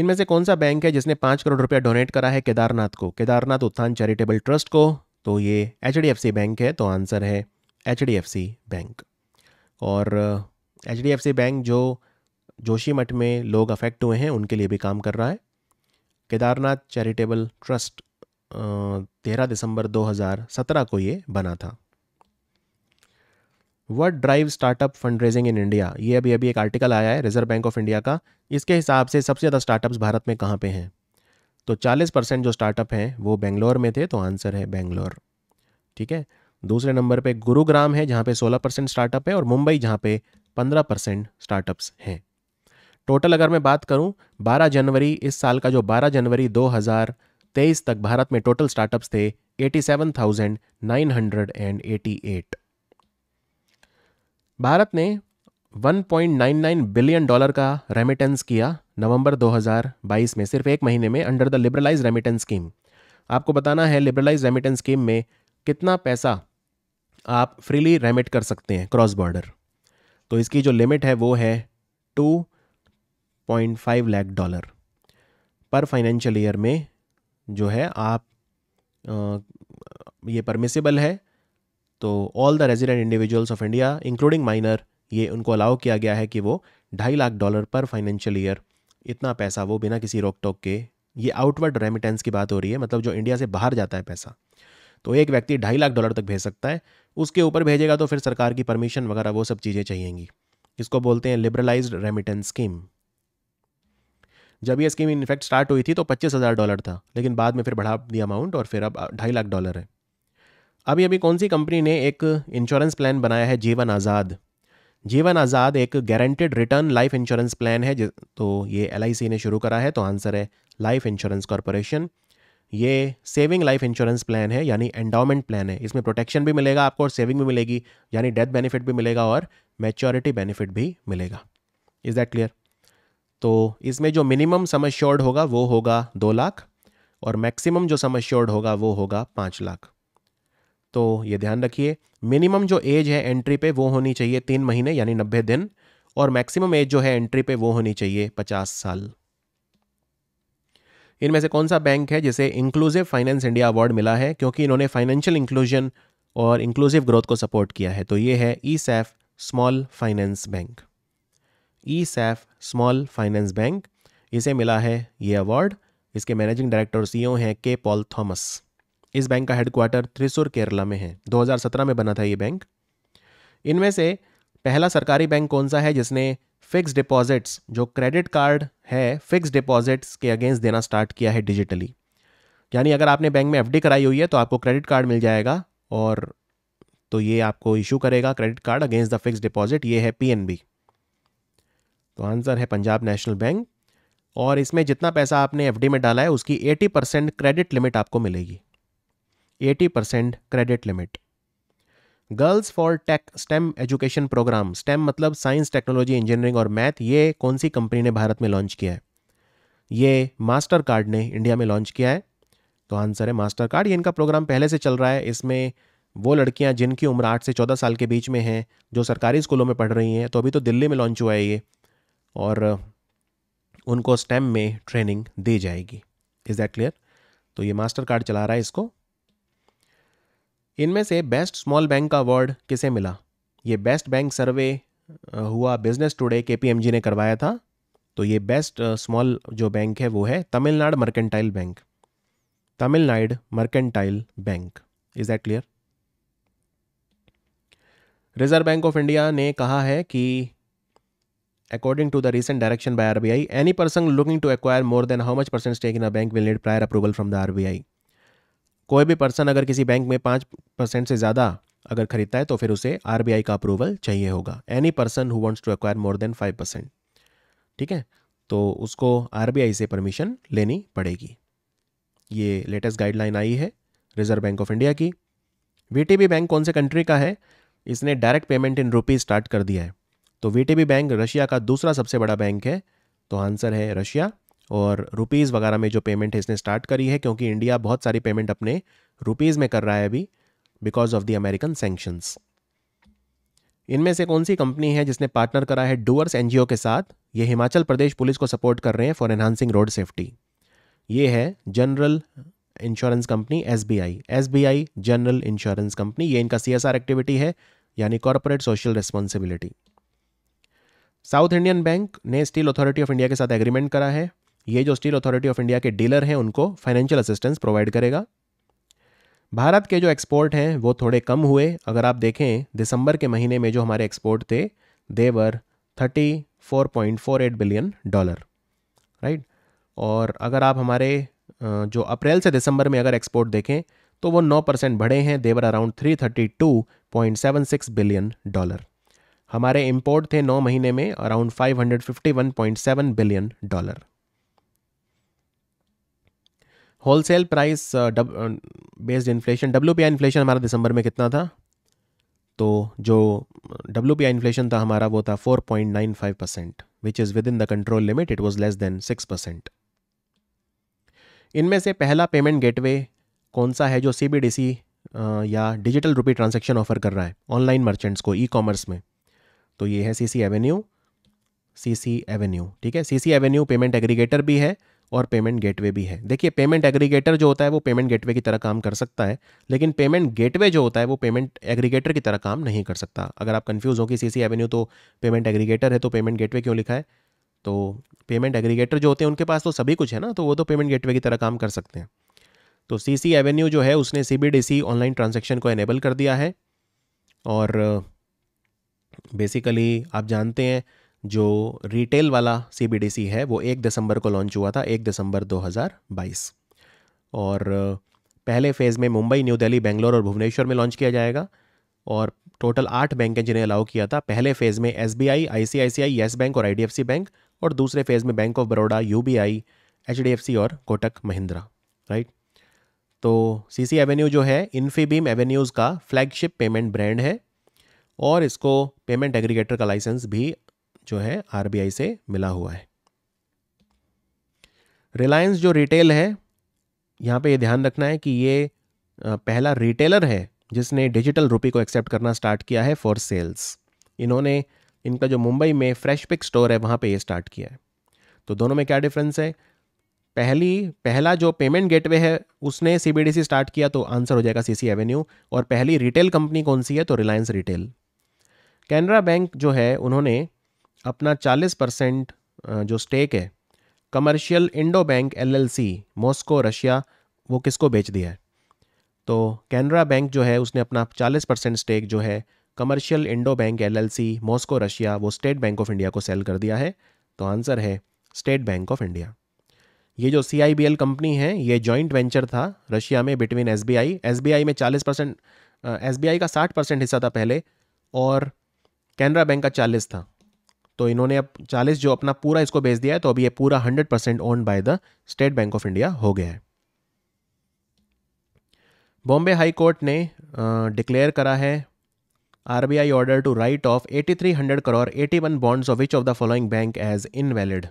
इनमें से कौन सा बैंक है जिसने पाँच करोड़ रुपया डोनेट करा है केदारनाथ को केदारनाथ उत्थान चैरिटेबल ट्रस्ट को तो ये एच बैंक है तो आंसर है एच बैंक और एच uh, बैंक जो जोशीमठ में लोग अफेक्ट हुए हैं उनके लिए भी काम कर रहा है केदारनाथ चैरिटेबल ट्रस्ट तेरह दिसंबर 2017 को ये बना था what drive startup fundraising in India ये अभी अभी एक आर्टिकल आया है रिजर्व बैंक ऑफ इंडिया का इसके हिसाब से सबसे ज़्यादा स्टार्टअप्स भारत में कहाँ पे हैं तो 40 परसेंट जो स्टार्टअप हैं वो बेंगलोर में थे तो आंसर है बेंगलोर ठीक है दूसरे नंबर पे गुरुग्राम है जहाँ पे 16 परसेंट स्टार्टअप है और मुंबई जहाँ पे 15 परसेंट स्टार्टअप्स हैं टोटल अगर मैं बात करूँ 12 जनवरी इस साल का जो 12 जनवरी 2023 तक भारत में टोटल स्टार्टअप्स थे 87,988। भारत ने 1.99 बिलियन डॉलर का रेमिटेंस किया नवंबर 2022 में सिर्फ एक महीने में under the liberalise remittance scheme आपको बताना है लिबरलाइज रेमिटेंस स्कीम में कितना पैसा आप फ्रीली रेमिट कर सकते हैं क्रॉस बॉर्डर तो इसकी जो लिमिट है वो है two point five lakh dollar पर फाइनेंशियल ईयर में जो है आप ये परमिसेबल है तो all the resident individuals of India including minor ये उनको अलाउ किया गया है कि वो ढाई लाख डॉलर पर फाइनेंशियल ईयर इतना पैसा वो बिना किसी रोक टोक के ये आउटवर्ड रेमिटेंस की बात हो रही है मतलब जो इंडिया से बाहर जाता है पैसा तो एक व्यक्ति ढाई लाख डॉलर तक भेज सकता है उसके ऊपर भेजेगा तो फिर सरकार की परमिशन वगैरह वो सब चीज़ें चाहिएंगी इसको बोलते हैं लिबरलाइज्ड रेमिटेंस स्कीम जब ये स्कीम इनफैक्ट स्टार्ट हुई थी तो पच्चीस हज़ार डॉलर था लेकिन बाद में फिर बढ़ा दिया अमाउंट और फिर अब ढाई लाख डॉलर है अभी अभी कौन सी कंपनी ने एक इंश्योरेंस प्लान बनाया है जीवन आज़ाद जीवन आज़ाद एक guaranteed return life insurance plan है तो ये एल ने शुरू करा है तो आंसर है लाइफ इंश्योरेंस कॉरपोरेशन ये सेविंग लाइफ इंश्योरेंस प्लान है यानी एंडाउमेंट प्लान है इसमें प्रोटेक्शन भी मिलेगा आपको और सेविंग भी मिलेगी यानी डेथ बेनिफिट भी मिलेगा और मेच्योरिटी बेनिफिट भी मिलेगा इज़ दैट क्लियर तो इसमें जो मिनिमम सम श्योर्ड होगा वो होगा दो लाख और मैक्सिमम जो सम श्योर्ड होगा वो होगा पाँच लाख तो ये ध्यान रखिए मिनिमम जो एज है एंट्री पे वो होनी चाहिए तीन महीने यानी नब्बे दिन और मैक्सिमम एज जो है एंट्री पे वो होनी चाहिए पचास साल इनमें से कौन सा बैंक है जिसे इंक्लूसिव फाइनेंस इंडिया अवार्ड मिला है क्योंकि इन्होंने फाइनेंशियल इंक्लूजन और इंक्लूसिव ग्रोथ को सपोर्ट किया है तो ये है E SAF small finance bank E SAF small finance bank इसे मिला है ये अवार्ड इसके मैनेजिंग डायरेक्टर और सीईओ e हैं के पॉल थॉमस इस बैंक का हेडक्वार्टर त्रिसुर केरला में है 2017 में बना था ये बैंक इनमें से पहला सरकारी बैंक कौन सा है जिसने फिक्स डिपॉजिट्स जो क्रेडिट कार्ड है फिक्स डिपॉजिट्स के अगेंस्ट देना स्टार्ट किया है डिजिटली यानी अगर आपने बैंक में एफडी कराई हुई है तो आपको क्रेडिट कार्ड मिल जाएगा और तो ये आपको इशू करेगा credit card against the fix deposit ये है पीएनबी तो आंसर है पंजाब नेशनल बैंक और इसमें जितना पैसा आपने एफ में डाला है उसकी एटी परसेंट क्रेडिट लिमिट आपको मिलेगी eighty percent credit limit girls for tech STEM education programme STEM मतलब साइंस टेक्नोलॉजी इंजीनियरिंग और मैथ ये कौन सी कंपनी ने भारत में लॉन्च किया है ये मास्टर कार्ड ने इंडिया में लॉन्च किया है तो आंसर है मास्टर कार्ड ये इनका प्रोग्राम पहले से चल रहा है इसमें वो लड़कियां जिनकी उम्र आठ से चौदह साल के बीच में हैं जो सरकारी स्कूलों में पढ़ रही हैं तो अभी तो दिल्ली में लॉन्च हुआ है ये और उनको स्टेम में ट्रेनिंग दी जाएगी इज़ दैट क्लियर तो ये मास्टर कार्ड चला रहा है इसको इनमें से बेस्ट स्मॉल बैंक का अवार्ड किसे मिला ये बेस्ट बैंक सर्वे हुआ बिजनेस टुडे के ने करवाया था तो ये बेस्ट स्मॉल जो बैंक है वो है Tamil Nadu mercantile bank Tamil Nadu mercantile bank is that clear reserve bank of India ने कहा है कि According to the recent direction by RBI, any person looking to acquire more than how much percent stake in a bank will need prior approval from the RBI. कोई भी person अगर किसी bank में पाँच परसेंट से ज़्यादा अगर खरीदता है तो फिर उसे आई का अप्रूवल चाहिए होगा any person who wants to acquire more than five percent ठीक है तो उसको आई से परमिशन लेनी पड़ेगी ये लेटेस्ट गाइडलाइन आई है रिजर्व बैंक ऑफ इंडिया की बी बैंक कौन से कंट्री का है इसने direct payment in rupees start कर दिया है तो वीटीबी बैंक रशिया का दूसरा सबसे बड़ा बैंक है तो आंसर है रशिया और रुपीज़ वगैरह में जो पेमेंट है इसने स्टार्ट करी है क्योंकि इंडिया बहुत सारी पेमेंट अपने रुपीज़ में कर रहा है अभी because of the American sanctions इनमें से कौन सी कंपनी है जिसने पार्टनर करा है डूअर्स एनजीओ के साथ ये हिमाचल प्रदेश पुलिस को सपोर्ट कर रहे हैं फॉर एनहांसिंग रोड सेफ्टी ये है general insurance company S B I S B I general insurance company ये इनका सी एस आर एक्टिविटी है यानी corporate social responsibility South Indian bank ने स्टील अथॉरिटी ऑफ इंडिया के साथ एग्रीमेंट करा है ये जो स्टील अथॉरिटी ऑफ इंडिया के डीलर हैं उनको फाइनेंशियल असिस्टेंस प्रोवाइड करेगा भारत के जो एक्सपोर्ट हैं वो थोड़े कम हुए अगर आप देखें दिसंबर के महीने में जो हमारे एक्सपोर्ट थे they were thirty four point four eight billion dollar right और अगर आप हमारे जो अप्रैल से दिसंबर में अगर एक्सपोर्ट देखें तो वो नौ परसेंट बढ़े हैं they were around three thirty two point seven six billion dollar हमारे इम्पोर्ट थे नौ महीने में around 551.7 billion dollar wholesale price based inflation W inflation हमारा दिसंबर में कितना था तो जो डब्ल्यू इन्फ्लेशन था हमारा वो था 4.95 percent which is within the control limit it was less than 6 percent इनमें से पहला पेमेंट गेटवे कौन सा है जो सी uh, या डिजिटल रुपी ट्रांजेक्शन ऑफर कर रहा है ऑनलाइन मर्चेंट्स को ई कॉमर्स में तो ये है सी सी एवेन्यू सी सी एवेन्यू ठीक है C C avenue payment aggregator भी है और पेमेंट गेटवे भी है देखिए पेमेंट एग्रीगेटर जो होता है वो पेमेंट गेटवे की तरह काम कर सकता है लेकिन पेमेंट गेटवे जो होता है वो पेमेंट एग्रीगेटर की तरह काम नहीं कर सकता अगर आप कंफ्यूज हो कि सी सी एवेन्यू तो पेमेंट एग्रीगेटर है तो पेमेंट गेटवे क्यों लिखा है तो पेमेंट एग्रीगेटर जो होते हैं उनके पास तो सभी कुछ है ना तो वो तो पेमेंट गेटवे की तरह काम कर सकते हैं तो सी सी एवेन्यू जो है उसने C B D C online transaction को एनेबल कर दिया है और बेसिकली आप जानते हैं जो रिटेल वाला सी है वो एक दिसंबर को लॉन्च हुआ था एक दिसंबर 2022 और पहले फेज़ में मुंबई न्यू दिल्ली बेंगलोर और भुवनेश्वर में लॉन्च किया जाएगा और टोटल आठ बैंक हैं जिन्हें अलाउ किया था पहले फेज़ में S B I I C I C I yes bank और I D F C bank और दूसरे फेज़ में bank of Baroda U B I H D F C और कोटक महिंद्रा राइट तो सी सी एवेन्यू जो है इन्फीबीम एवेन्यूज़ का फ्लैगशिप पेमेंट ब्रांड है और इसको पेमेंट एग्रीगेटर का लाइसेंस भी जो है आरबीआई से मिला हुआ है रिलायंस जो रिटेल है यहाँ पे ये ध्यान रखना है कि ये पहला रिटेलर है जिसने डिजिटल रुपी को एक्सेप्ट करना स्टार्ट किया है फॉर सेल्स इन्होंने इनका जो मुंबई में फ्रेश पिक स्टोर है वहाँ पे ये स्टार्ट किया है तो दोनों में क्या डिफरेंस है पहली पहला जो पेमेंट गेटवे है उसने सी स्टार्ट किया तो आंसर हो जाएगा सी एवेन्यू और पहली रिटेल कंपनी कौन सी है तो रिलायंस रिटेल कैनरा बैंक जो है उन्होंने अपना 40 परसेंट जो स्टेक है commercial indo bank C Moscow Russia वो किसको बेच दिया है तो कैनरा बैंक जो है उसने अपना 40 परसेंट स्टेक जो है commercial indo bank C Moscow Russia वो स्टेट बैंक ऑफ इंडिया को सेल कर दिया है तो आंसर है स्टेट बैंक ऑफ इंडिया ये जो सी कंपनी है ये जॉइंट वेंचर था रशिया में बिटवीन एस बी में चालीस परसेंट एस का साठ परसेंट हिस्सा था पहले और कैनरा बैंक का चालीस था तो इन्होंने अब चालीस जो अपना पूरा इसको बेच दिया है तो अभी ये पूरा hundred percent own by the state bank of India हो गया है बॉम्बे हाई कोर्ट ने डिक्लेयर करा है R B I order to write off eighty three hundred crore AT one bonds of which of the following bank as invalid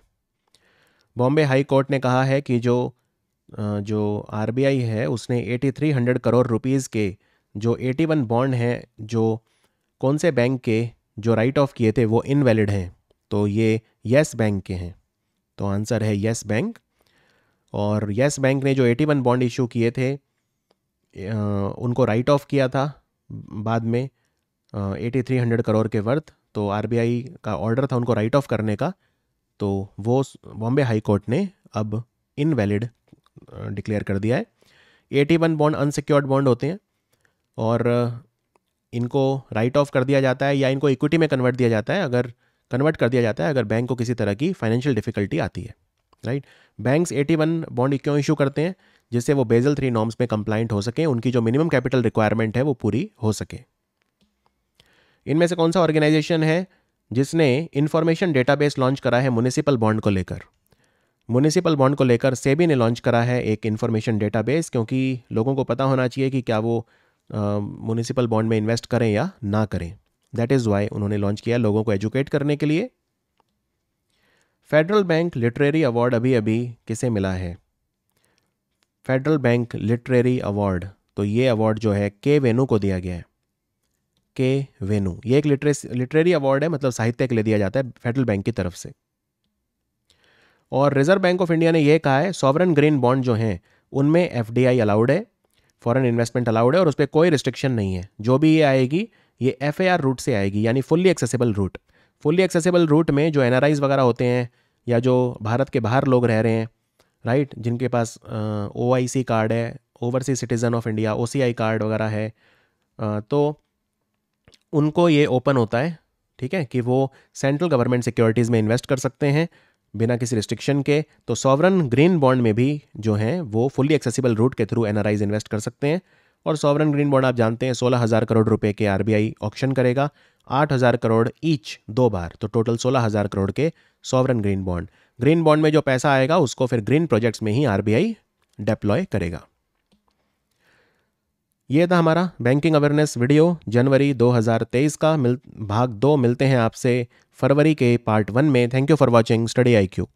Bombay high court ने कहा है कि जो जो आर बी आई है उसने eighty three hundred crore rupees के जो एटी वन बॉन्ड हैं जो कौन से बैंक के जो राइट ऑफ किए थे वो इनवैलिड हैं तो ये येस बैंक के हैं तो आंसर है येस बैंक और येस बैंक ने जो 81 बॉन्ड इशू किए थे उनको राइट ऑफ किया था बाद में एटी थ्री हंड्रेड करोड़ के वर्थ तो आई का ऑर्डर था उनको राइट ऑफ करने का तो वो बॉम्बे हाई कोर्ट ने अब इनवैलिड डिक्लेयर कर दिया है AT one bond unsecured bond होते हैं और इनको राइट ऑफ कर दिया जाता है या इनको इक्विटी में कन्वर्ट दिया जाता है अगर कन्वर्ट कर दिया जाता है अगर बैंक को किसी तरह की फाइनेंशियल डिफिकल्टी आती है राइट बैंक्स 81 बॉन्ड क्यों इशू करते हैं जिससे वो बेजल थ्री नॉर्म्स में कंप्लाइंट हो सके उनकी जो मिनिमम कैपिटल रिक्वायरमेंट है वो पूरी हो सके इनमें से कौन सा ऑर्गेनाइजेशन है जिसने इन्फॉर्मेशन डेटाबेस लॉन्च करा है म्यूनिसिपल बॉन्ड को लेकर म्यूनिसिपल बॉन्ड को लेकर सेबी ने लॉन्च करा है एक इन्फॉर्मेशन डेटाबेस क्योंकि लोगों को पता होना चाहिए कि क्या वो म्यूनिसिपल बॉन्ड में इन्वेस्ट करें या ना करें दैट इज़ वाई उन्होंने लॉन्च किया लोगों को एजुकेट करने के लिए फेडरल बैंक लिटरेरी अवार्ड अभी अभी किसे मिला है फेडरल बैंक लिटरेरी अवार्ड तो ये अवार्ड जो है के वेनु को दिया गया है के वेनु ये एक लिटरेसी लिटरेरी अवार्ड है मतलब साहित्य के लिए दिया जाता है फेडरल बैंक की तरफ से और रिजर्व बैंक ऑफ इंडिया ने यह कहा है सॉवरन ग्रीन बॉन्ड जो हैं उनमें एफ अलाउड है फॉरेन इन्वेस्टमेंट अलाउड है और उस पर कोई रिस्ट्रिक्शन नहीं है जो भी ये आएगी ये एफ रूट से आएगी यानी fully accessible route fully accessible route में जो एन वगैरह होते हैं या जो भारत के बाहर लोग रह रहे हैं राइट जिनके पास ओ कार्ड है overseas citizen of India O card वगैरह है आ, तो उनको ये ओपन होता है ठीक है कि वो सेंट्रल गवर्नमेंट सिक्योरिटीज़ में इन्वेस्ट कर सकते हैं बिना किसी रिस्ट्रिक्शन के तो सॉवरन ग्रीन बॉन्ड में भी जो है वो फुल्ली एक्सेसिबल रूट के थ्रू एन इन्वेस्ट कर सकते हैं और सॉवरन ग्रीन बॉन्ड आप जानते हैं सोलह हज़ार करोड़ रुपए के आरबीआई ऑक्शन करेगा आठ हज़ार करोड़ ईच दो बार तो टोटल सोलह हज़ार करोड़ के sovereign green bond green bond में जो पैसा आएगा उसको फिर ग्रीन प्रोजेक्ट्स में ही आर डिप्लॉय करेगा ये था हमारा बैंकिंग अवेयरनेस वीडियो जनवरी 2023 का मिल भाग दो मिलते हैं आपसे फरवरी के पार्ट वन में thank you for watching study I Q